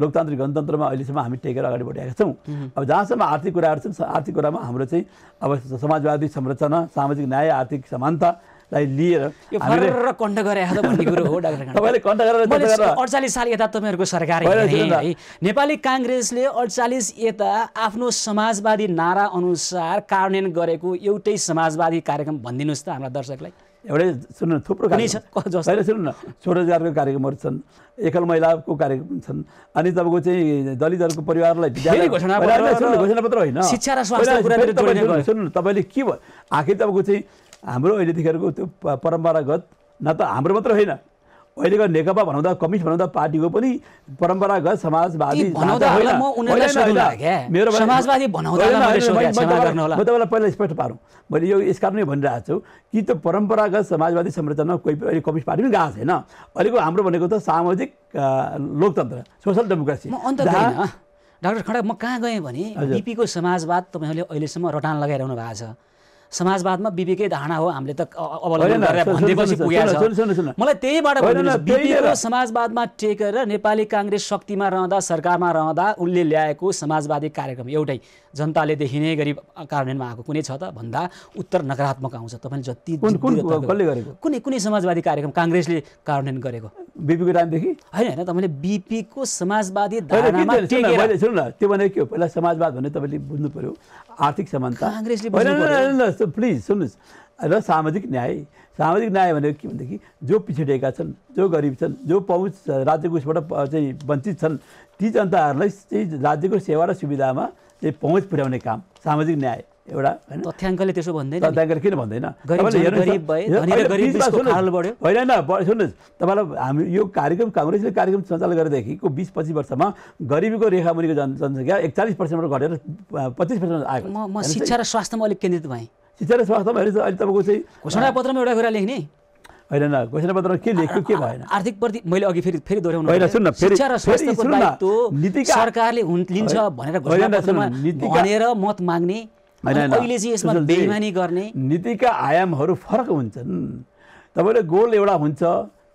Speaker 2: लोकतान्त्रिक गणतन्त्रमा अहिलेसम्म हामी टेकेर अगाडि बढिरहेका छौँ अब जहाँसम्म आर्थिक कुराहरू छन् आर्थिक कुरामा हाम्रो चाहिँ अब समाजवादी संरचना सामाजिक न्याय आर्थिक समानता लाई लिएर
Speaker 1: अडचालिस साल यता तपाईँहरूको सरकार नेपाली काङ्ग्रेसले अडचालिस यता आफ्नो समाजवादी नारा अनुसार कार्यान्वयन गरेको एउटै समाजवादी कार्यक्रम भनिदिनुहोस् त हाम्रा दर्शकलाई
Speaker 2: एउटै सुन्नु न
Speaker 1: थुप्रो होइन
Speaker 2: सुन्नु न स्वरोजगारको कार्यक्रमहरू छन् एकल महिलाको कार्यक्रम छन् अनि तपाईँको चाहिँ दलितहरूको परिवारलाई घोषणापत्र होइन सुन्नु न तपाईँले के भयो आखिर तपाईँको चाहिँ हाम्रो अहिलेदेखिको त्यो परम्परागत न त हाम्रो मात्र होइन अहिलेको नेकपा भनाउँदा कम्युनिस्ट भनाउँदा पार्टीको पनि परम्परागत समाजवादी म तपाईँलाई पहिला स्पष्ट पारौँ मैले यो यस कारण भनिरहेको छु कि त्यो परम्परागत समाजवादी संरचना कोही अहिले कम्युनिस्ट पार्टी पनि गएको छैन अहिलेको हाम्रो भनेको त सामाजिक लोकतन्त्र सोसल डेमोक्रेसी
Speaker 1: डाक्टर खडा म कहाँ गएँ भने बिपीको समाजवाद तपाईँहरूले अहिलेसम्म रटान लगाइरहनु भएको छ समाजवादमा विवेकै धारणा हो हामीले त अवलम्बन गरेर भनेपछि मलाई त्यहीबाट समाजवादमा टेकेर नेपाली काङ्ग्रेस शक्तिमा रहँदा सरकारमा रहँदा उनले ल्याएको समाजवादी कार्यक्रम एउटै जनताले देखिने गरी कार्यान्वयनमा आएको कुनै छ त भन्दा उत्तर नकारात्मक आउँछ तपाईँले जति कसले गरेको कुनै कुनै समाजवादी कार्यक्रम काङ्ग्रेसले कार्यान्वयन गरेको बिपीको टाइमदेखि होइन होइन तपाईँले बिपीको समाजवादी न
Speaker 2: त्यो भनेको के हो पहिला समाजवाद भने तपाईँले बुझ्नु पऱ्यो आर्थिक समानता काङ्ग्रेसले प्लिज सुन्नुहोस् र सामाजिक न्याय सामाजिक न्याय भनेको के भनेदेखि जो पिछडिएका छन् जो गरिब छन् जो पहुँच राज्यको उसबाट चाहिँ वञ्चित छन् ती जनताहरूलाई चाहिँ राज्यको सेवा र सुविधामा चाहिँ पहुँच पुर्याउने काम सामाजिक न्याय एउटा होइन तथ्याङ्कले त्यसो भन्दैन तथ्याङ्कले किन भन्दैन होइन सुन्नुहोस् तपाईँलाई हामी यो कार्यक्रम काङ्ग्रेसले कार्यक्रम सञ्चालन गरेदेखिको बिस पच्चिस वर्षमा गरिबीको रेखामुनिको जन जनसङ्ख्या एकचालिस पर्सेन्टबाट घटेर पच्चिस पर्सेन्ट आएको म शिक्षा र स्वास्थ्यमा अलिक केन्द्रित भएँ शिक्षा र स्वास्थ्यमा अहिले तपाईँको चाहिँ घोषणापत्रमा एउटा कुरा लेख्ने होइन
Speaker 1: घोषणा पत्रमा के लेख्यो के भएन आर्थिक प्रति मैले अघि फेरि फेरि दोहोऱ्याउनु होइन सुन्न फेरि शिक्षा र स्वास्थ्यको दायित्व सरकारले हुन लिन्छ भनेर घोषणा पत्रमा भनेर मत माग्ने अहिले चाहिँ यसमा बेइमानी
Speaker 2: गर्ने नीतिका आयामहरू फरक हुन्छन् तपाईँले गोल एउटा हुन्छ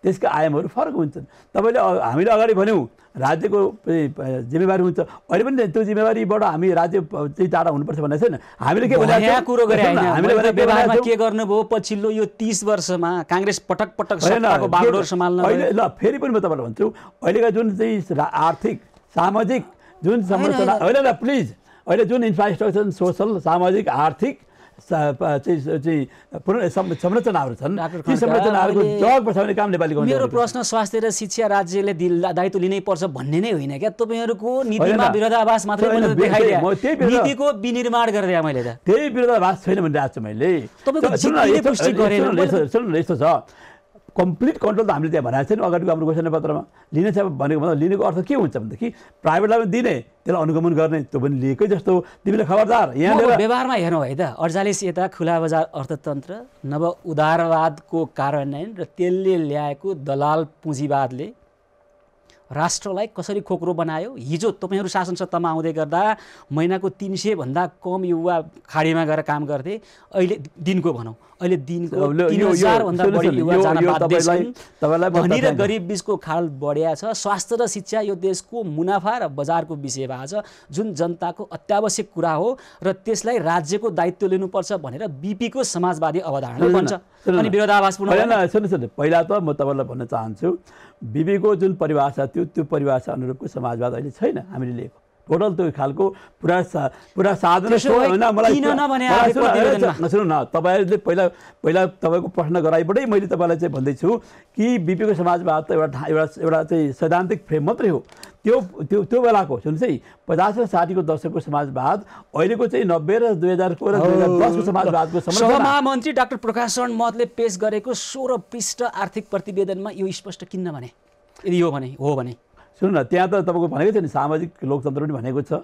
Speaker 2: त्यसका आयामहरू फरक हुन्छन् तपाईँले हामीले अगाडि भन्यौँ राज्यको जिम्मेवारी हुन्छ अहिले पनि त्यो जिम्मेवारीबाट हामी राज्य चाहिँ टाढा हुनुपर्छ भनेको छैन हामीले के यहाँ कुरो गरे व्यवहारमा
Speaker 1: के गर्नुभयो पछिल्लो यो तिस वर्षमा काङ्ग्रेस पटक पटक सम्हाल्न अहिले ल फेरि पनि म तपाईँलाई भन्छु अहिलेका जुन चाहिँ आर्थिक
Speaker 2: सामाजिक जुन संरचना होइन प्लिज अहिले जुन इन्फ्रास्ट्रक्चर सोसल सामाजिक आर्थिक चाहिँ चाहिँ संरचनाहरू छन् ती संरचनाहरूको जग
Speaker 1: बसाउने काम नेपाली मेरो प्रश्न स्वास्थ्य र शिक्षा राज्यले दायित्व लिनै पर्छ भन्ने नै होइन क्या तपाईँहरूको नीतिमा विरोधाभास मात्रै नीतिको विनिर्माण गरेर मैले त
Speaker 2: त्यही विरोधाभास छैन भनिरहेको छु मैले तपाईँको यस्तो छ कम्प्लिट कन्ट्रोल त हामीले त्यहाँ भनेको छैन अगाडिको हाम्रो घोषणा पत्रमा लिने छ भनेको मतलब लिनेको अर्थ के हुन्छ भनेदेखि प्राइभेटलाई पनि दिने त्यसलाई अनुगमन गर्ने त्यो पनि लिएकै जस्तो तिमीले खबरदार यहाँ
Speaker 1: व्यवहारमा हेर्नु है त अडचालिस यता खुला बजार अर्थतन्त्र नव उदारवादको कार्यान्वयन र त्यसले ल्याएको दलाल पुँजीवादले राष्ट्रलाई कसरी खोक्रो बनायो हिजो तपाईँहरू शासन सत्तामा आउँदै गर्दा महिनाको तिन सयभन्दा कम युवा खाडीमा गएर काम गर्थे अहिले दिनको भनौँ अहिले दिनको र गरिब बिचको खाल बढिया छ स्वास्थ्य र शिक्षा यो देशको मुनाफा र बजारको विषय भएको छ जुन जनताको अत्यावश्यक कुरा हो र त्यसलाई राज्यको दायित्व लिनुपर्छ भनेर बिपीको समाजवादी अवधारणा
Speaker 2: पहिला त म तपाईँलाई भन्न चाहन्छु विवेकको जुन परिभाषा थियो त्यो परिभाषा अनुरूपको समाजवाद अहिले छैन हामीले लिएको टोटल त्यो खालको पुरा सा पुरा साधन सुन्नु न तपाईँहरूले पहिला पहिला तपाईँको प्रश्न गराइबाटै मैले तपाईँलाई चाहिँ भन्दैछु कि बिपीको समाजवाद त एउटा एउटा एउटा चाहिँ सैद्धान्तिक फ्रेम मात्रै हो त्यो त्यो त्यो बेलाको सुन्नुहोस् है पचास र साठीको दशकको समाजवाद अहिलेको चाहिँ नब्बे र दुई हजार र दुई हजार दसको समाजवादको
Speaker 1: महामन्त्री डाक्टर प्रकाश शरण मतले पेस गरेको सोह्र पृष्ठ आर्थिक प्रतिवेदनमा यो स्पष्ट किन्न भने
Speaker 2: यदि यो भने हो भने सुन न त्यहाँ त तपाईँको भनेको थियो नि सामाजिक लोकतन्त्र पनि भनेको छ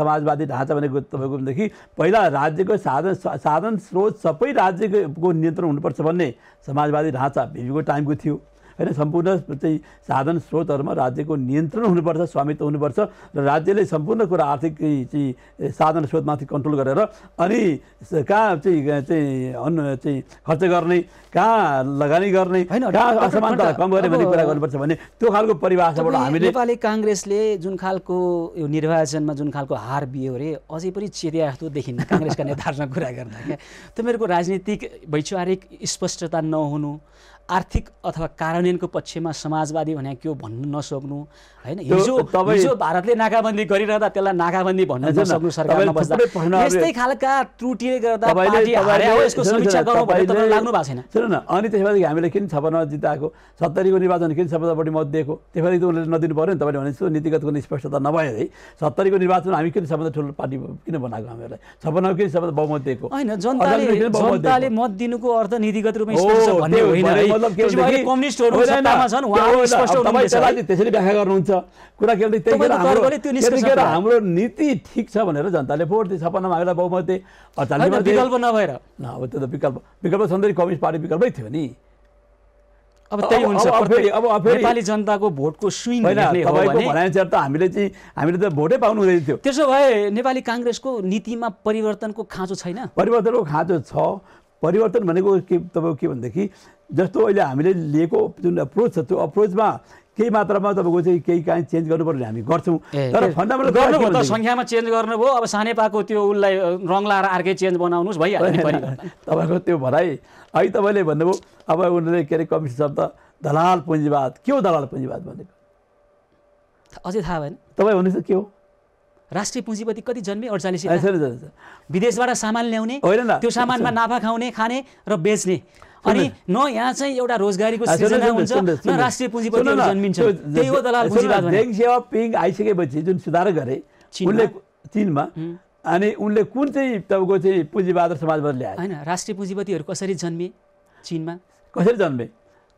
Speaker 2: समाजवादी ढाँचा भनेको तपाईँको देखि पहिला राज्यको साधन साधन स्रोत सबै राज्यको नियन्त्रण हुनुपर्छ भन्ने समाजवादी ढाँचा भिभीको टाइमको थियो होइन सम्पूर्ण चाहिँ साधन स्रोतहरूमा राज्यको नियन्त्रण हुनुपर्छ स्वामित्व हुनुपर्छ र राज्यले सम्पूर्ण कुरा आर्थिक चाहिँ साधन स्रोतमाथि कन्ट्रोल गरेर अनि कहाँ चाहिँ चाहिँ अन्न चाहिँ खर्च गर्ने कहाँ लगानी गर्ने कहाँ असमानता कम गर्ने भन्ने कुरा गर्नुपर्छ भने त्यो खालको परिभाषाबाट हामीले नेपाली
Speaker 1: काङ्ग्रेसले जुन खालको यो निर्वाचनमा जुन खालको हार बियो अरे अझै पनि चेरिया जस्तो देखिन्न काङ्ग्रेसका नेताहरूसँग कुरा गर्दा क्या तपाईँहरूको राजनीतिक वैचारिक स्पष्टता नहुनु आर्थिक अथवा कार्यान्वयनको पक्षमा समाजवादी भने के हो भन्नु नसक्नु होइन हिजो हिजो भारतले नाकाबन्दी गरिरहँदा त्यसलाई नाकाबन्दी भन्न नसक्नु सरकारमा यस्तै खालका त्रुटिले गर्दा यसको समीक्षा गर्नु लाग्नु भएको छैन सुन न अनि त्यसपछि हामीले किन
Speaker 2: छपन्न जिताएको सत्तरीको निर्वाचन किन सपन्नपट्टि मत दिएको त्यसपछि त उनीहरूले नदिनु पऱ्यो नि तपाईँले भने जस्तो नीतिगतको निष्पक्षता नभए है सत्तरीको निर्वाचन हामी किन सबभन्दा ठुलो पार्टी किन बनाएको हामीहरूलाई छपन्नको किन सबभन्दा बहुमत दिएको होइन जनताले
Speaker 1: मत दिनुको अर्थ नीतिगत रूपमा मतलब के हुन्छ त्यसरी व्याख्या गर्नुहुन्छ कुरा के भने हाम्रो
Speaker 2: नीति ठिक छ भनेर जनताले भोट दिए छप्पन्न मागेर बहुमत विकल्प नभएर अब त्यो त विकल्प विकल्प सन्देश कम्युनिस्ट पार्टी विकल्पै थियो नि
Speaker 1: अब त्यही हुन्छ अब नेपाली जनताको भोटको स्विङ भनाइअनुसार त हामीले चाहिँ हामीले त भोटै पाउनु हुँदैन थियो त्यसो भए नेपाली काङ्ग्रेसको नीतिमा परिवर्तनको खाँचो
Speaker 2: छैन परिवर्तनको खाँचो छ परिवर्तन भनेको के तपाईँको के भनेदेखि जस्तो अहिले हामीले लिएको जुन अप्रोच छ त्यो अप्रोचमा केही मात्रामा तपाईँको चाहिँ केही काहीँ चेन्ज गर्नु हामी गर्छौँ तर फन्डामेन्टल गर्नुभयो त
Speaker 1: सङ्ख्यामा चेन्ज गर्नुभयो अब सानेपाको त्यो उसलाई रङ लाएर अर्कै चेन्ज बनाउनुहोस् भइहाल्यो
Speaker 2: तपाईँको त्यो भनाइ है तपाईँले भन्नुभयो अब उनीहरूले के अरे
Speaker 1: कमिसन शब्द दलाल पुँजीवाद के हो दलाल पुँजीवाद भनेको अझै थाहा भएन तपाईँ भन्नुहोस् के हो राष्ट्रिय पुँजीपति कति जन्मे अडचालिस विदेशबाट सामान ल्याउने होइन त्यो सामानमा नाफा खाउने खाने र बेच्ने अनि न यहाँ चाहिँ एउटा रोजगारीको सृजना हुन्छ न राष्ट्रिय पुँजीपति जन्मिन्छ त्यही हो दलाल पुँजीवाद डेङ सेवा पिङ
Speaker 2: आइसकेपछि जुन सुधार गरे उनले चिनमा अनि उनले कुन चाहिँ तपाईँको चाहिँ पुँजीवाद र समाजवाद ल्याए होइन राष्ट्रिय पुँजीपतिहरू कसरी जन्मे चिनमा कसरी जन्मे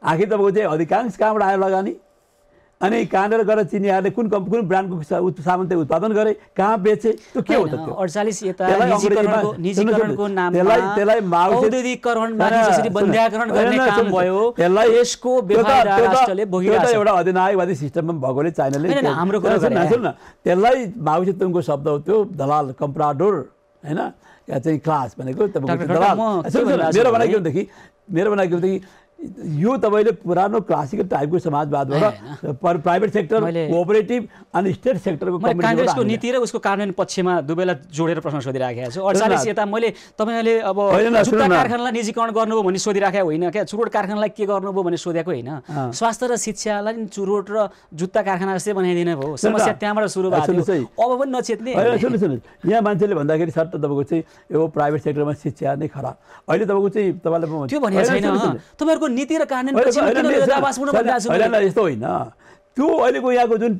Speaker 2: आखिर तपाईँको चाहिँ अधिकांश कहाँबाट आयो लगानी अनि कहाँनिर गएर चिनीहरूले कुन कुन ब्रान्डको सामान चाहिँ उत्पादन गरे कहाँ बेचे त्यो के हो त त्यो एउटा अधिनायकवादी सिस्टममा भएकोले चाइनाले न त्यसलाई माओसितुङको शब्द हो त्यो दलाल कम्प्राडोर होइन या चाहिँ क्लास भनेको मेरो भनाइ के भनेदेखि मेरो भनाइ के भनेदेखि यो तपाईँले पुरानो क्लासिकल टाइपको समाजवादबाट प्राइभेट सेक्टर कोअपरेटिभ अनि स्टेट सेक्टरको काङ्ग्रेसको नीति
Speaker 1: र उसको कार्यान्वयन पक्षमा दुवैलाई जोडेर प्रश्न सोधिराखेको छु अडचालिस यता मैले तपाईँले अब जुत्ता कारखानालाई निजीकरण गर्नुभयो भन्ने सोधिराखेको होइन क्या चुरोट कारखानालाई के गर्नुभयो भन्ने सोधेको होइन स्वास्थ्य र शिक्षालाई नि चुरोट र जुत्ता कारखाना जस्तै बनाइदिनु भयो समस्या त्यहाँबाट सुरु भएको अब पनि नचेत्ने
Speaker 2: सुन्नुहोस् यहाँ मान्छेले भन्दाखेरि त तपाईँको चाहिँ यो प्राइभेट सेक्टरमा शिक्षा नै खराब अहिले तपाईँको चाहिँ तपाईँलाई त्यो भनेको छैन
Speaker 1: तपाईँहरूको नीति र कानुन यस्तो
Speaker 2: होइन त्यो अहिलेको यहाँको जुन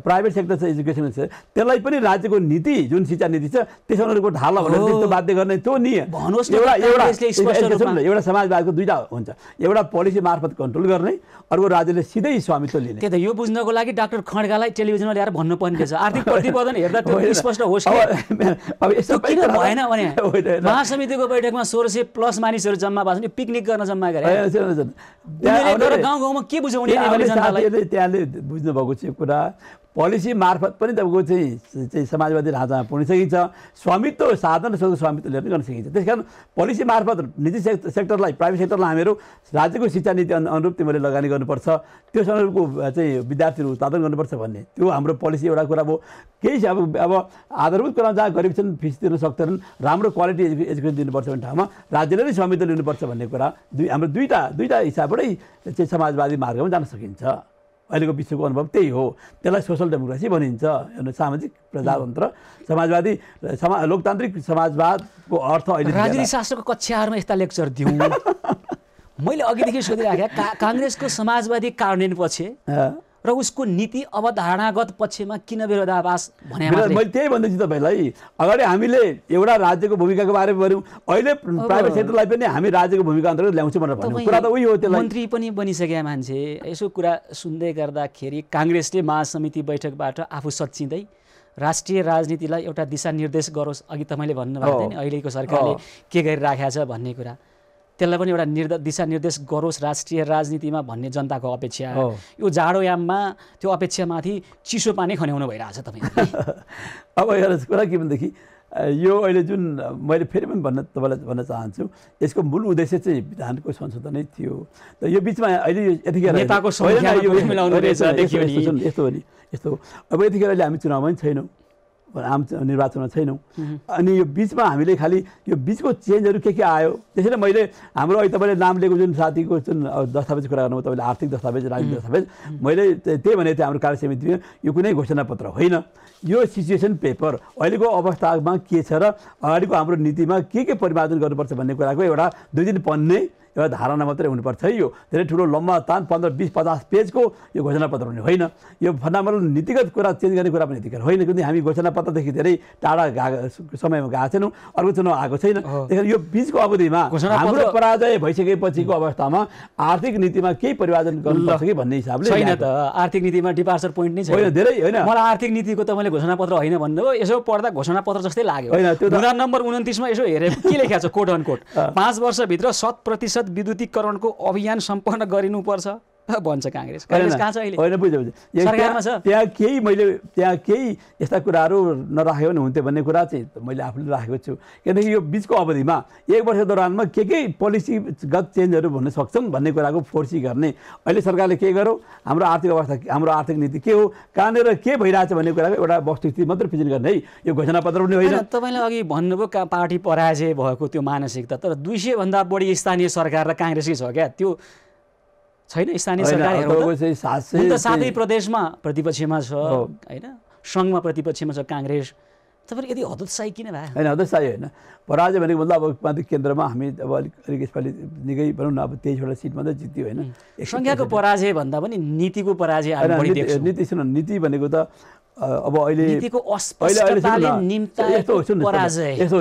Speaker 2: प्राइभेट सेक्टर छ एजुकेसनल छ त्यसलाई पनि राज्यको नीति जुन शिक्षा नीति छ त्यसमा उनीहरूको ढाल भनेर बाध्य गर्ने त्यो नि एउटा एउटा समाजवादको दुईवटा हुन्छ एउटा पोलिसी मार्फत कन्ट्रोल गर्ने अर्को राज्यले सिधै स्वामित्व लिने
Speaker 1: त्यही त यो बुझ्नको लागि डाक्टर खड्गालाई टेलिभिजनमा ल्याएर भन्नुपर्ने रहेछ आर्थिक [LAUGHS] प्रतिपदन हेर्दा स्पष्ट होस् अब यस्तो किन भएन भने [LAUGHS] महासमितिको बैठकमा सोह्र सय प्लस मानिसहरू जम्मा भएको छ पिकनिक गर्न जम्मा गरे
Speaker 2: गाउँ
Speaker 1: गाउँमा के बुझाउने
Speaker 2: त्यसले त्यहाँले बुझ्नुभएको चाहिँ कुरा पोलिसी मार्फत पनि तपाईँको चाहिँ चाहिँ समाजवादी ढाँचामा पुग्न सकिन्छ स्वामित्व साधन स्वामित्व लिएर पनि गर्न सकिन्छ त्यस कारण पोलिसी मार्फत निजी सेक् सेक्टरलाई प्राइभेट सेक्टरलाई हामीहरू राज्यको शिक्षा नीति अनुरूप तिमीहरूले लगानी गर्नुपर्छ त्यो अनुरूपको चाहिँ विद्यार्थीहरू उत्पादन गर्नुपर्छ भन्ने त्यो हाम्रो पोलिसी एउटा कुरा अब केही अब अब आधारभूत कुरा जहाँ गरिब छन् फिस तिर्न सक्दैनन् राम्रो क्वालिटी एजुकेसन दिनुपर्छ भन्ने ठाउँमा राज्यले नै स्वामित्व लिनुपर्छ भन्ने कुरा दुई हाम्रो दुईवटा दुईवटा हिसाबबाटै चाहिँ समाजवादी मार्गमा जान सकिन्छ अहिलेको विश्वको अनुभव त्यही हो त्यसलाई सोसल डेमोक्रेसी भनिन्छ हेर्नु सामाजिक प्रजातन्त्र समाजवादी समा लोकतान्त्रिक
Speaker 1: समाजवादको अर्थ अहिले राजनीति शास्त्रको कक्षाहरूमा यस्ता लेक्चर दिउँ [LAUGHS] मैले अघिदेखि सोधिराखेँ काङ्ग्रेसको समाजवादी कार्यान्वयनपछि पछि र उसको नीति अवधारणागत पक्षमा किन विरोधावास भने मैले
Speaker 2: त्यही भन्दैछु तपाईँलाई अगाडि हामीले एउटा राज्यको भूमिकाको बारेमा भन्यौँ अहिले प्राइभेट सेक्टरलाई पनि हामी राज्यको भूमिका अन्तर्गत ल्याउँछौँ भनेर भन्नु कुरा त उही हो त्यसलाई मन्त्री
Speaker 1: पनि बनिसकेका मान्छे यसो कुरा सुन्दै गर्दाखेरि काङ्ग्रेसले महासमिति बैठकबाट आफू सचिँदै राष्ट्रिय राजनीतिलाई एउटा दिशानिर्देश गरोस् अघि तपाईँले भन्नुभएको थियो नि अहिलेको सरकारले के गरिराखेको छ भन्ने कुरा त्यसलाई पनि एउटा निर्द दिशानिर्देश गरोस् राष्ट्रिय राजनीतिमा भन्ने जनताको अपेक्षा हो यो जाडोयाममा त्यो अपेक्षामाथि चिसो पानी खन्याउनु भइरहेछ तपाईँ [LAUGHS]
Speaker 2: अब एउटा कुरा के भनेदेखि यो अहिले जुन मैले फेरि पनि भन्न तपाईँलाई भन्न चाहन्छु यसको मूल उद्देश्य चाहिँ विधानको संशोधनै थियो त यो बिचमा अहिले यतिखेर यस्तो हो नि यस्तो अब यतिखेर अहिले हामी चुनावमा पनि छैनौँ आम निर्वाचनमा छैनौँ अनि यो बिचमा हामीले खालि यो बिचको चेन्जहरू के के आयो त्यसैले मैले हाम्रो अहिले तपाईँले नाम लिएको जुन साथीको जुन दस्तावेज कुरा गर्नुभयो तपाईँले आर्थिक दस्तावेज राजनीतिक दस्तावेज मैले त्यही भनेको थिएँ हाम्रो कार्य समितिमा यो कुनै घोषणापत्र होइन यो सिचुएसन पेपर अहिलेको अवस्थामा के छ र अगाडिको हाम्रो नीतिमा के के परिमार्जन गर्नुपर्छ भन्ने कुराको एउटा दुई दिन पन्ने एउटा धारणा मात्रै हुनुपर्छ है यो धेरै ठुलो लम्बा तान पन्ध्र बिस पचास पेजको यो घोषणापत्र हुने होइन यो फन्डामेन्टल नीतिगत कुरा चेन्ज गर्ने कुरा पनि नीतिगत होइन किनकि हामी घोषणापत्रदेखि धेरै टाढा गएको समयमा गएको छैनौँ अर्को चुनाव आएको छैन त्यही यो बिचको अवधिमा हाम्रो पराजय भइसकेपछिको अवस्थामा आर्थिक नीतिमा केही
Speaker 1: परिवर्तन गर्नुपर्छ कि भन्ने हिसाबले छैन त आर्थिक नीतिमा डिपार्चर पोइन्ट नै छैन धेरै होइन मलाई आर्थिक नीतिको त मैले घोषणापत्र होइन भन्नुभयो यसो पढ्दा घोषणापत्र जस्तै लाग्यो होइन त्यो नम्बर उन्तिसमा यसो हेरेर के लेखेको छ कोट अन कोट पाँच वर्षभित्र शत प्रतिशत विद्युतीकरणको अभियान सम्पन्न गरिनुपर्छ भन्छ [LAUGHS] काङ्ग्रेस कहाँ छ अहिले होइन बुझ्यो बुझ्यो
Speaker 2: त्यहाँ केही मैले त्यहाँ केही यस्ता कुराहरू नराख्यो भने हुन्थ्यो भन्ने कुरा चाहिँ मैले आफूले राखेको छु किनकि यो बिचको अवधिमा एक वर्ष दौरानमा के के पोलिसीगत चेन्जहरू हुन सक्छन् भन्ने कुराको फोर्सी गर्ने अहिले सरकारले के गर्यो हाम्रो आर्थिक अवस्था हाम्रो आर्थिक नीति के हो कहाँनिर के भइरहेछ भन्ने कुराको एउटा वस्तुस्थिति मात्रै फिजिन गर्ने है यो घोषणापत्र पनि होइन
Speaker 1: तपाईँले अघि भन्नुभयो कहाँ पार्टी पराजय भएको त्यो मानसिकता तर दुई सयभन्दा बढी स्थानीय सरकार र काङ्ग्रेसकै छ क्या त्यो छैन स्थानीय सरकार सातै प्रदेशमा प्रतिपक्षमा छ होइन सङ्घमा प्रतिपक्षमा छ काङ्ग्रेस तपाईँ यदि हतोत्साही किन भयो होइन हतोत्साही होइन
Speaker 2: पराजय भनेको मतलब अब माथि केन्द्रमा हामी अब अलिक अलिक यसपालि निकै भनौँ न अब तेइसवटा सिट मात्रै जित्यो होइन
Speaker 1: सङ्ख्याको पराजय भन्दा पनि नीतिको पराजय
Speaker 2: नीति सुन नीति भनेको त अब अहिले यस्तो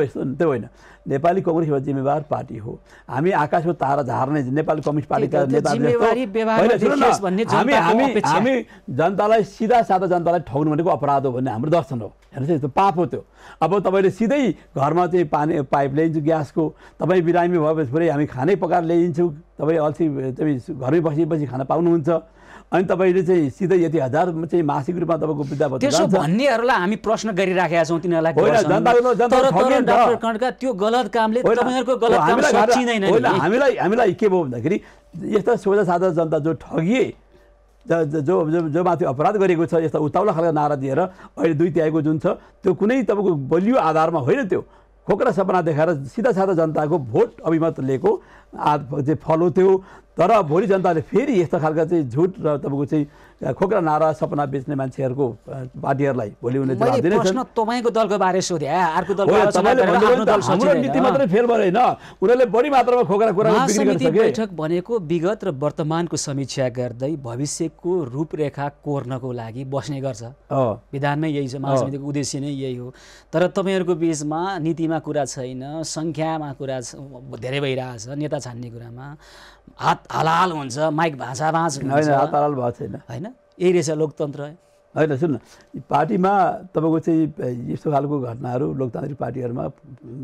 Speaker 2: यस्तो त्यो होइन नेपाली कङ्ग्रेस एउटा जिम्मेवार पार्टी हो हामी आकाशमा तारा झार्ने नेपाली कम्युनिस्ट पार्टीका नेता हामी जनतालाई सिधा साधा जनतालाई ठग्नु भनेको अपराध हो भन्ने हाम्रो दर्शन हो हेर्नुहोस् त्यो पाप हो त्यो अब तपाईँले सिधै घरमा चाहिँ पानी पाइप ल्याइदिन्छु ग्यासको तपाईँ बिरामी भएपछि फेरि हामी खानै पकाएर ल्याइदिन्छौँ तपाईँ अल्छी तपाईँ घरमै बसेपछि खाना पाउनुहुन्छ अनि तपाईँले चाहिँ सिधै यति हजार चाहिँ मासिक रूपमा तपाईँको
Speaker 1: वृद्धा त्यसो भन्नेहरूलाई हामी प्रश्न गरिराखेका छौँ तिनीहरूलाई त्यो गलत कामले तपाईँहरूको गलत हामीलाई
Speaker 2: हामीलाई के भयो भन्दाखेरि यस्ता सोझा साझा जनता जो ठगिए जो जो जो माथि अपराध गरेको छ यस्ता उताउला खालको नारा दिएर अहिले दुई तिहाईको जुन छ त्यो कुनै तपाईँको बलियो आधारमा होइन त्यो खोक्रा सपना देखाएर सिधा साधा जनताको भोट अभिमत लिएको आद चाहिँ फलो थियो तर भोलि जनताले फेरि यस्तो खालका चाहिँ झुट र तपाईँको चाहिँ खोक्रा नारा सपना बेच्ने मान्छेहरूको पार्टीहरूलाई भोलि उनीहरूले जवाब दिने
Speaker 1: तपाईँको दलको बारे सोधे अर्को दलको नीति मात्रै फेल
Speaker 2: भयो होइन उनीहरूले बढी मात्रामा खोक्रा कुरा बैठक
Speaker 1: भनेको विगत र वर्तमानको समीक्षा गर्दै भविष्यको रूपरेखा कोर्नको लागि बस्ने गर्छ विधानमै यही छ महासमितिको उद्देश्य नै यही हो तर तपाईँहरूको बिचमा नीतिमा कुरा छैन सङ्ख्यामा कुरा धेरै भइरहेछ नेता छान्ने कुरामा हात हलाल हुन्छ माइक भाँसा भाँच होइन हात हलाल
Speaker 2: भएको छैन होइन
Speaker 1: यही रहेछ लोकतन्त्र
Speaker 2: होइन सुन्न पार्टीमा तपाईँको चाहिँ यस्तो खालको घटनाहरू लोकतान्त्रिक पार्टीहरूमा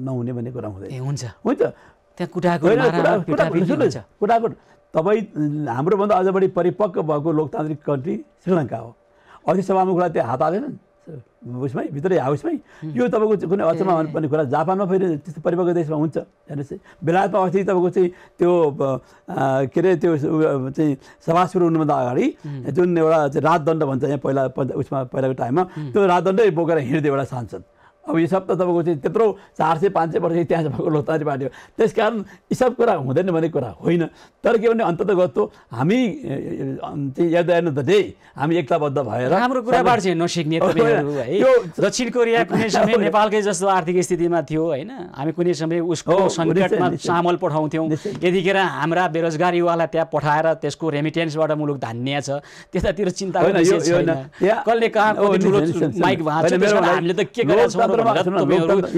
Speaker 2: नहुने भन्ने कुरा हुँदैन हुन्छ हुन्छ
Speaker 1: त्यहाँ कुटाको
Speaker 2: कुटाको तपाईँ हाम्रोभन्दा अझ बढी परिपक्व भएको लोकतान्त्रिक कन्ट्री श्रीलङ्का हो अस्ति सभामुखलाई त्यो हात हालेनन् उसमै भित्रै हाउसमै यो तपाईँको कुनै अचम्म भन्नुपर्ने कुरा जापानमा फेरि त्यस्तो परिपक्व देशमा हुन्छ हेर्नुहोस् बेलायतमा अस्ति तपाईँको चाहिँ त्यो के अरे त्यो चाहिँ सभा सुरु हुनुभन्दा अगाडि जुन एउटा राजदण्ड भन्छ यहाँ पहिला उसमा पहिलाको टाइममा त्यो राजदण्डै बोकेर हिँड्दै एउटा सांसद अब हिसाब त तपाईँको चाहिँ त्यत्रो चार सय पाँच सय वर्ष इतिहास भएको लोकतान्त्रिक पार्टी हो त्यस कारण हिसाब कुरा हुँदैन भन्ने कुरा होइन तर के भने अन्तत गस्तो हामी एट द डे हामी एकताबद्ध भएर हाम्रो कुराबाट चाहिँ नसिक्ने
Speaker 1: दक्षिण [LAUGHS] कोरिया [LAUGHS] कुनै समय नेपालकै जस्तो आर्थिक स्थितिमा थियो होइन हामी कुनै समय उसको सङ्कटमा चामल पठाउँथ्यौँ यतिखेर हाम्रा बेरोजगार युवालाई त्यहाँ पठाएर त्यसको रेमिटेन्सबाट मुलुक धान्य छ त्यतातिर चिन्ता कसले कहाँ माइक भएको हामीले त के पनि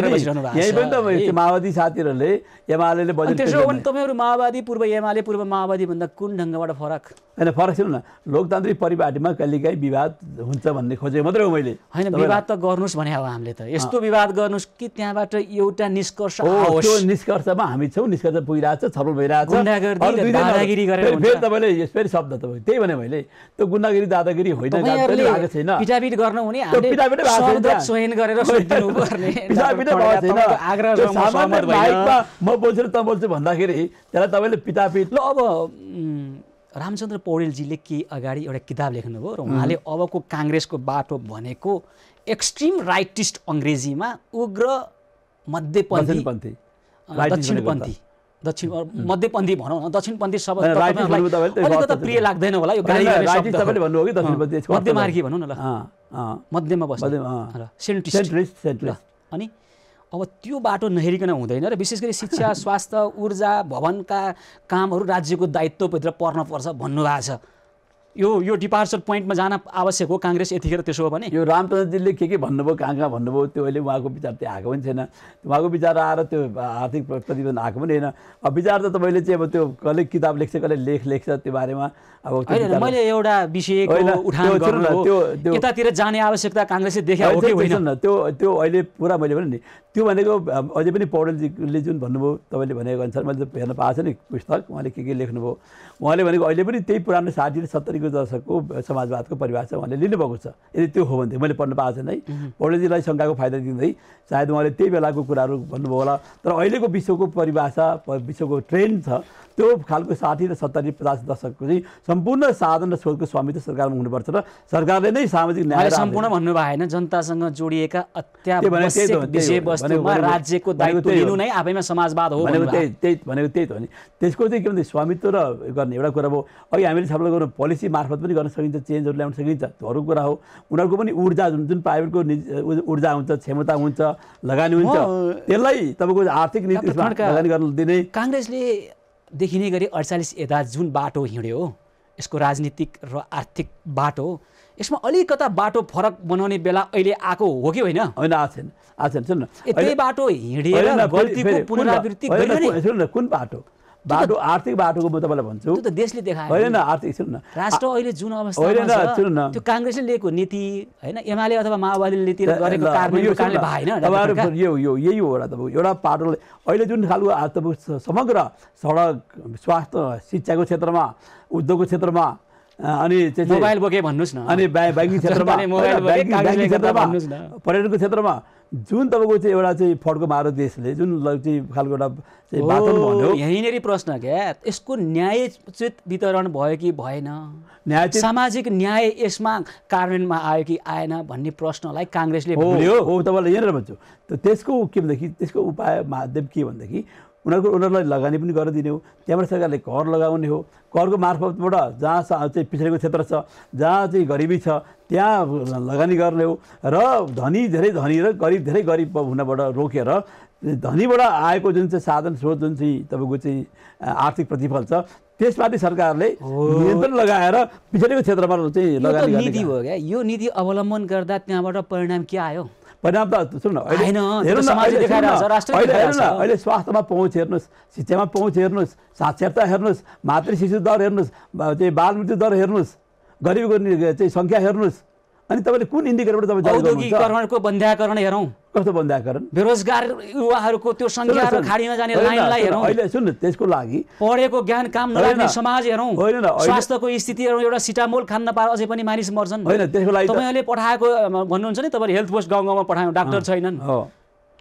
Speaker 1: त माओवादी
Speaker 2: साथीहरूले एमाले बजेट त्यसो हो भने
Speaker 1: तपाईँहरू माओवादी पूर्व एमाले पूर्व
Speaker 2: माओवादी भन्दा कुन ढङ्गबाट फरक होइन फरक छैन लोकतान्त्रिक परिपाटीमा कहिलेकाहीँ विवाद हुन्छ भन्ने खोजेको मात्रै हो मैले होइन विवाद
Speaker 1: त गर्नुहोस् भने अब हामीले त यस्तो विवाद गर्नुहोस् कि त्यहाँबाट एउटा निष्कर्ष त्यो
Speaker 2: निष्कर्षमा हामी छौँ निष्कर्ष पुगिरहेको छ छलफल भइरहेको छ तपाईँले फेरि शब्द तपाईँ त्यही भने मैले त्यो गुन्डागिरी दादागिरी
Speaker 1: होइन
Speaker 2: गरेर [LAUGHS]
Speaker 1: म बोल्छु त बोल्छु भन्दाखेरि त्यसलाई तपाईँले पितापित ल अब रामचन्द्र पौडेलजीले के अगाडि एउटा किताब लेख्नुभयो र उहाँले अबको काङ्ग्रेसको बाटो भनेको एक्सट्रिम राइटिस्ट अङ्ग्रेजीमा उग्र मध्यपन्थी दक्षिणपन्थी दक्षिण मध्यपन्थी भनौँ न दक्षिणपन्थी शब्द प्रिय लाग्दैन होला यो मध्यमार्गी भनौँ न ल मध्यमा बस्ने अनि अब त्यो बाटो नहेरिकन हुँदैन र विशेष गरी शिक्षा [LAUGHS] स्वास्थ्य ऊर्जा भवनका कामहरू राज्यको दायित्वभित्र पर्नपर्छ भन्नुभएको छ यो यो डिपार्चर पोइन्टमा जान आवश्यक हो काङ्ग्रेस यतिखेर त्यसो हो भने यो रामचन्द्रजीले के के भन्नुभयो कहाँ कहाँ भन्नुभयो त्यो अहिले उहाँको विचार त्यो आएको पनि छैन
Speaker 2: उहाँको विचार आएर त्यो आर्थिक प्रतिबन्ध आएको पनि होइन अब विचार त तपाईँले चाहिँ अब त्यो कसले किताब लेख्छ कसले लेख लेख्छ त्यो बारेमा अब मैले
Speaker 1: एउटा विषय यतातिर जाने आवश्यकता काङ्ग्रेसले देखाएको होइन
Speaker 2: त्यो त्यो अहिले पुरा मैले भने नि त्यो भनेको अझै पनि पौडेलजीले जुन भन्नुभयो तपाईँले भनेको अनुसार मैले हेर्न पाएको छ नि पुस्तक उहाँले के के लेख्नुभयो उहाँले भनेको अहिले पनि त्यही पुरानो साठी र सत्तरीको दशकको समाजवादको परिभाषा उहाँले लिनुभएको छ यदि त्यो हो भनेदेखि मैले पढ्नु पाएको छैन है पौडेलजीलाई शङ्काको फाइदा दिँदै सायद उहाँले त्यही बेलाको कुराहरू भन्नुभयो होला तर अहिलेको विश्वको परिभाषा विश्वको ट्रेन्ड छ त्यो खालको साठी र सत्तरी पचास दशकको चाहिँ सम्पूर्ण साधन र स्रोतको स्वामित्व सरकारमा हुनुपर्छ र सरकारले नै सामाजिक न्याय सम्पूर्ण भन्नु
Speaker 1: भएन जनतासँग जोडिएका राज्यको दायित्व लिनु नै आफैमा समाजवाद हो भनेको त्यही
Speaker 2: त्यही भनेको त्यही त हो नि त्यसको चाहिँ के भन्दा स्वामित्व र गर्ने एउटा कुरा भयो अघि हामीले सबैलाई गर्नु पोलिसी मार्फत पनि गर्न सकिन्छ चेन्जहरू ल्याउन सकिन्छ अरू कुरा हो उनीहरूको पनि ऊर्जा जुन जुन प्राइभेटको ऊर्जा हुन्छ क्षमता हुन्छ लगानी हुन्छ त्यसलाई
Speaker 1: तपाईँको आर्थिक नीति लगानी गर्न दिने काङ्ग्रेसले देखिने गरी अडचालिस यता जुन बाटो हिँड्यो हो यसको राजनीतिक र आर्थिक बाटो यसमा अलिकता बाटो फरक बनाउने बेला अहिले आएको हो कि होइन होइन आएको छैन आएको छैन सुन्नु त्यही बाटो हिँडेर गल्तीको पुनरावृत्ति
Speaker 2: कुन बाटो बाटो आर्थिक बाटोको म तपाईँलाई भन्छु त्यो त
Speaker 1: देशले देखायो होइन आर्थिक
Speaker 2: सुन्नु न राष्ट्र
Speaker 1: अहिले जुन अवस्था छ त्यो काङ्ग्रेसले लिएको नीति होइन एमाले अथवा माओवादीले नीति गरेको कारण तपाईँहरू
Speaker 2: यो यो यही हो एउटा तपाईँको एउटा पाटोले अहिले जुन खालको तपाईँको समग्र सडक स्वास्थ्य शिक्षाको क्षेत्रमा उद्योगको क्षेत्रमा अनि मोबाइल
Speaker 1: बोके भन्नुहोस् न अनि
Speaker 2: ब्याङ्किङ [LAUGHS] क्षेत्रमा पर्यटनको क्षेत्रमा जुन तपाईँको चाहिँ एउटा चाहिँ फड्को मारो देशले जुन चाहिँ खालको एउटा चाहिँ वाचन भन्यो
Speaker 1: यहीँनिर प्रश्न क्या यसको न्यायोचित वितरण भयो कि भएन न्याय सामाजिक न्याय यसमा कार्यान्वयनमा आयो कि आएन भन्ने प्रश्नलाई काङ्ग्रेसले हो
Speaker 2: तपाईँलाई यहाँनिर भन्छु त्यसको के भनेदेखि त्यसको उपाय माध्यम के भनेदेखि उनीहरूको उनीहरूलाई लगानी पनि गरिदिने हो त्यहाँबाट सरकारले कर लगाउने हो करको मार्फतबाट जहाँ चाहिँ पिछडेको क्षेत्र छ जहाँ चाहिँ गरिबी छ त्यहाँ लगानी गर्ने हो र धनी धेरै धनी र गरिब धेरै गरिब हुनबाट रोकेर धनीबाट आएको जुन चाहिँ साधन स्रोत जुन चाहिँ तपाईँको चाहिँ आर्थिक प्रतिफल छ त्यसमाथि सरकारले नियन्त्रण लगाएर पिछडेको क्षेत्रमा चाहिँ लगानी नीति हो
Speaker 1: क्या यो नीति अवलम्बन गर्दा त्यहाँबाट परिणाम के आयो परिणाम त सुन अहिले
Speaker 2: स्वास्थ्यमा पहुँच हेर्नुहोस् शिक्षामा पहुँच हेर्नुहोस् साक्षरता हेर्नुहोस् मातृ शिशु दर हेर्नुहोस् चाहिँ बाल मृत्यु दर हेर्नुहोस् गर्ने चाहिँ सङ्ख्या हेर्नुहोस् अनि तपाईँले कुन इन्डिकेटरबाट तपाईँ औद्योगिकरणको
Speaker 1: बन्ध्याकरण हेरौँ अर्थबन्धाकरण बेरोजगार युवाहरूको त्यो सङ्ख्या र खाडीमा जाने लाइनलाई हेरौँ अहिले
Speaker 2: सुन्नु त्यसको लागि
Speaker 1: पढेको ज्ञान काम नलाग्ने समाज हेरौँ होइन स्वास्थ्यको स्थिति हेरौँ एउटा सिटामोल खान नपाएर अझै पनि मानिस मर्छन् होइन त्यसको लागि तपाईँले पठाएको भन्नुहुन्छ नि तपाईँ हेल्थ पोस्ट गाउँ गाउँमा पठायौँ डाक्टर छैनन्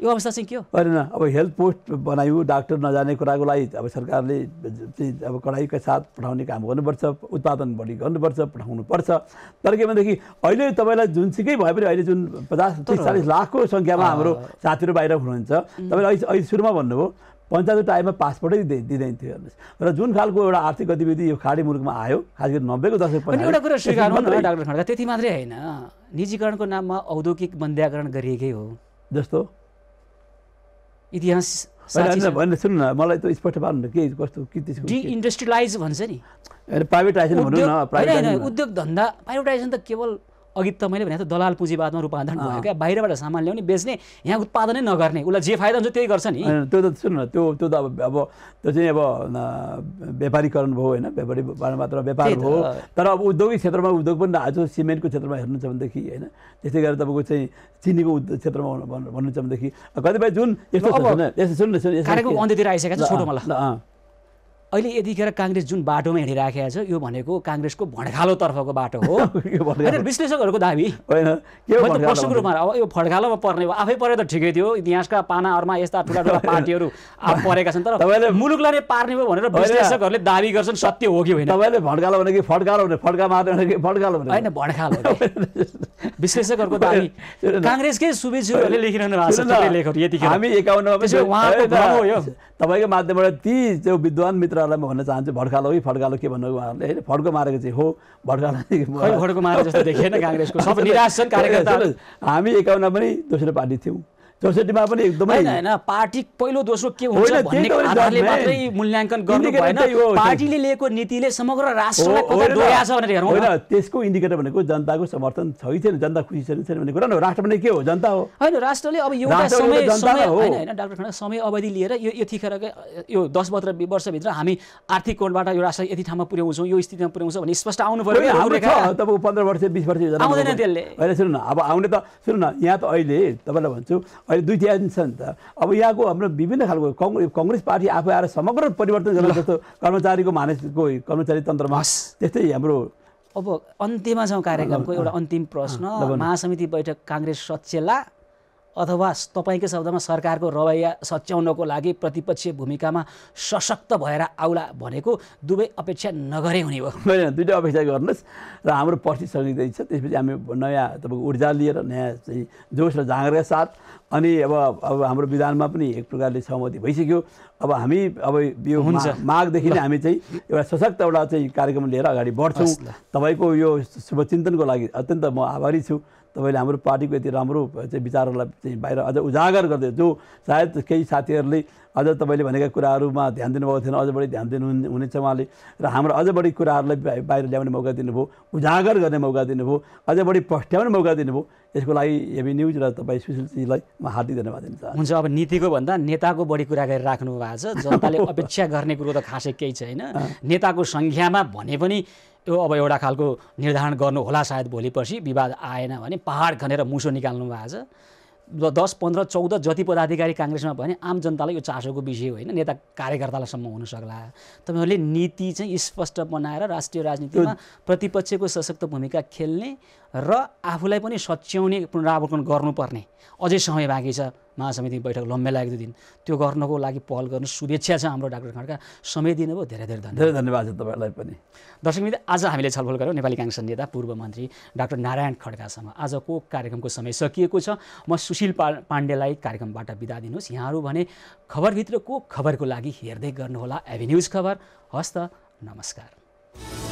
Speaker 1: यो अवस्था चाहिँ के हो होइन
Speaker 2: अब हेल्थ पोस्ट बनायो डाक्टर नजाने कुराको लागि अब सरकारले चाहिँ अब कडाइका साथ पठाउने काम गर्नुपर्छ उत्पादन बढी गर्नुपर्छ पठाउनुपर्छ तर के भनेदेखि अहिले तपाईँलाई जुनसुकै भए पनि अहिले जुन पचास तिस चालिस लाखको सङ्ख्यामा हाम्रो साथीहरू बाहिर हुनुहुन्छ तपाईँले अहिले अहिले सुरुमा भन्नुभयो पञ्चायत टाइममा पासपोर्टै दिँदैन थियो हेर्नुहोस् र जुन खालको एउटा आर्थिक गतिविधि यो खाडी मुलुकमा आयो खास गरी नब्बेको दशक एउटा कुरा स्वीकार
Speaker 1: डाक्टर खड्का त्यति मात्रै होइन निजीकरणको नाममा औद्योगिक बन्द्याकरण गरिएकै हो जस्तो इतिहास
Speaker 2: भन्न सुन्नु न मलाई त स्पष्ट पार्नु के कस्तो के त्यसको
Speaker 1: डिइन्डस्ट्रियलाइज भन्छ नि
Speaker 2: प्राइभेटाइजेसन भनौँ न
Speaker 1: उद्योग धन्दा प्राइभेटाइजेसन त केवल अघि त मैले भने दलाल पुँजीवादमा रूपान्तरण भयो क्या बाहिरबाट सामान ल्याउने बेच्ने यहाँ उत्पादनै नगर्ने उसलाई जे फाइदा हुन्छ त्यही गर्छ नि
Speaker 2: त्यो त सुन त्यो त्यो त अब अब त्यो चाहिँ अब व्यापारीकरण भयो होइन व्यापारी मात्र व्यापार हो तर अब उद्योगिक क्षेत्रमा उद्योग पनि आज सिमेन्टको क्षेत्रमा हेर्नुहुन्छ भनेदेखि होइन त्यस्तै गरेर तपाईँको चाहिँ चिनीको उद्योग क्षेत्रमा भन्नुहुन्छ भनेदेखि कतिपय जुन यस्तो यस्तो सुन्नु अन्त्यतिर आइसकेको छ छोटो मलाई
Speaker 1: अहिले यतिखेर काङ्ग्रेस जुन बाटोमा हिँडिराखेको छ यो भनेको काङ्ग्रेसको तर्फको बाटो हो [LAUGHS] होइन विश्लेषकहरूको दाबी होइन पशुको रूपमा अब यो भड्कालोमा पर्ने हो आफै परे त ठिकै थियो इतिहासका पानाहरूमा यस्ता ठुला ठुला पार्टीहरू परेका छन् तर मुलुकलाई नै पार्ने हो भनेर विश्लेषकहरूले
Speaker 2: दाबी गर्छन् सत्य हो कि होइन तपाईँले भड्कालो भने कि फड्कालो भने फड्का मार्ने कि भड्कालो भने होइन भड्कालो
Speaker 1: विश्लेषकहरूको [LAUGHS] दाबी काङ्ग्रेसकै सुबिसुहरूले लेखिरहनु भएको छ लेखहरू यतिखेर हामी एकाउन्नमा
Speaker 2: तपाईँको माध्यमबाट ती त्यो विद्वान मित्रहरूलाई म भन्न चाहन्छु भड्कालो कि फड्कालो के भन्नु उहाँहरूले होइन फड्को मारेको चाहिँ हो भड्कालो मारे जस्तो देखिएन काङ्ग्रेसको [LAUGHS] [LAUGHS] हामी एकाउन्न पनि दोस्रो पार्टी थियौँ चौसठीमा पनि एकदमै होइन
Speaker 1: पार्टी पहिलो दोस्रो के हुन्छ भन्ने आधारले मात्रै मूल्याङ्कन गर्नु भएन पार्टीले लिएको नीतिले समग्र राष्ट्रलाई छ भनेर
Speaker 2: त्यसको इन्डिकेटर भनेको जनताको समर्थन छ कि छैन जनता खुसी छैन छैन भन्ने कुरा न राष्ट्र पनि के हो जनता हो
Speaker 1: होइन राष्ट्रले अब एउटा समय समय होइन डाक्टर खाना समय अवधि लिएर यो यतिखेर यो दस बत्र वर्षभित्र हामी आर्थिक कोणबाट यो राष्ट्र यति ठाउँमा पुर्याउँछौँ यो स्थितिमा पुर्याउँछौँ भने स्पष्ट आउनु पऱ्यो
Speaker 2: तपाईँ पन्ध्र वर्ष बिस वर्ष आउँदैन त्यसले होइन सुन्नु न अब आउने त सुन्नु न यहाँ त अहिले तपाईँलाई भन्छु अहिले दुई तिहार छ नि त अब यहाँको हाम्रो विभिन्न खालको कङ्ग्रेस पार्टी आफै आएर समग्र परिवर्तन गर्न जस्तो कर्मचारीको मानिसको कर्मचारी तन्त्रमा त्यस्तै हाम्रो
Speaker 1: अब अन्त्यमा छ कार्यक्रमको एउटा अन्तिम प्रश्न महासमिति बैठक काङ्ग्रेस सचेला अथवा तपाईँकै शब्दमा सरकारको रवैया सच्याउनको लागि प्रतिपक्षीय भूमिकामा सशक्त भएर आउला भनेको दुवै अपेक्षा नगरे हुने हो होइन दुइटै अपेक्षा गर्नुहोस् र हाम्रो पर्सि सकिँदैछ त्यसपछि हामी नयाँ
Speaker 2: तपाईँको ऊर्जा लिएर नयाँ चाहिँ जोस र जाँगरका साथ अनि अब अब हाम्रो विधानमा पनि एक प्रकारले सहमति भइसक्यो अब हामी अब यो हुन्छ माघदेखि नै हामी चाहिँ एउटा सशक्त एउटा चाहिँ कार्यक्रम लिएर अगाडि बढ्छौँ तपाईँको यो शुभचिन्तनको लागि अत्यन्त म आभारी छु तपाईँले हाम्रो पार्टीको यति राम्रो चाहिँ विचारहरूलाई चाहिँ बाहिर अझ उजागर गर्दै जो सायद केही साथीहरूले अझ तपाईँले भनेका कुराहरूमा ध्यान दिनुभएको थिएन अझ बढी ध्यान दिनु हुनेछ उहाँले र हाम्रो अझ बढी कुराहरूलाई बाहिर ल्याउने मौका दिनुभयो उजागर गर्ने मौका दिनुभयो अझ बढी पस्ट्याउने मौका दिनुभयो यसको लागि हेभी न्युज र तपाईँ सुशीलजीलाई म हार्दिक धन्यवाद दिन चाहन्छु
Speaker 1: हुन्छ अब नीतिको भन्दा नेताको बढी कुरा गरेर राख्नु भएको छ जनताले अपेक्षा गर्ने कुरो त खासै केही छैन नेताको सङ्ख्यामा भने पनि यो अब एउटा खालको निर्धारण गर्नु होला सायद भोलि पर्सि विवाद आएन भने पहाड खनेर मुसो निकाल्नु भएको छ दस पन्ध्र चौध जति पदाधिकारी काङ्ग्रेसमा भयो भने आम जनतालाई यो चासोको विषय होइन नेता हुन हुनसक्ला तपाईँहरूले नीति चाहिँ स्पष्ट बनाएर राष्ट्रिय राजनीतिमा प्रतिपक्षको सशक्त भूमिका खेल्ने र आफूलाई पनि सच्याउने पुनरावलोकन गर्नुपर्ने अझै समय बाँकी छ महासमिति बैठक लम्बे लागेको दिन त्यो गर्नको लागि पहल गर्नु शुभेच्छा छ हाम्रो डाक्टर खड्का समय दिनुभयो धेरै धेरै धन्यवाद धेरै धन्यवाद छ तपाईँलाई पनि दर्शक मित्र आज हामीले छलफल गऱ्यौँ नेपाली काङ्ग्रेस नेता पूर्व मन्त्री डाक्टर नारायण खड्कासँग आजको कार्यक्रमको समय सकिएको छ म सुशील पा पाण्डेलाई कार्यक्रमबाट बिदा दिनुहोस् यहाँहरू भने खबरभित्रको खबरको लागि हेर्दै गर्नुहोला एभिन्युज खबर हस्त नमस्कार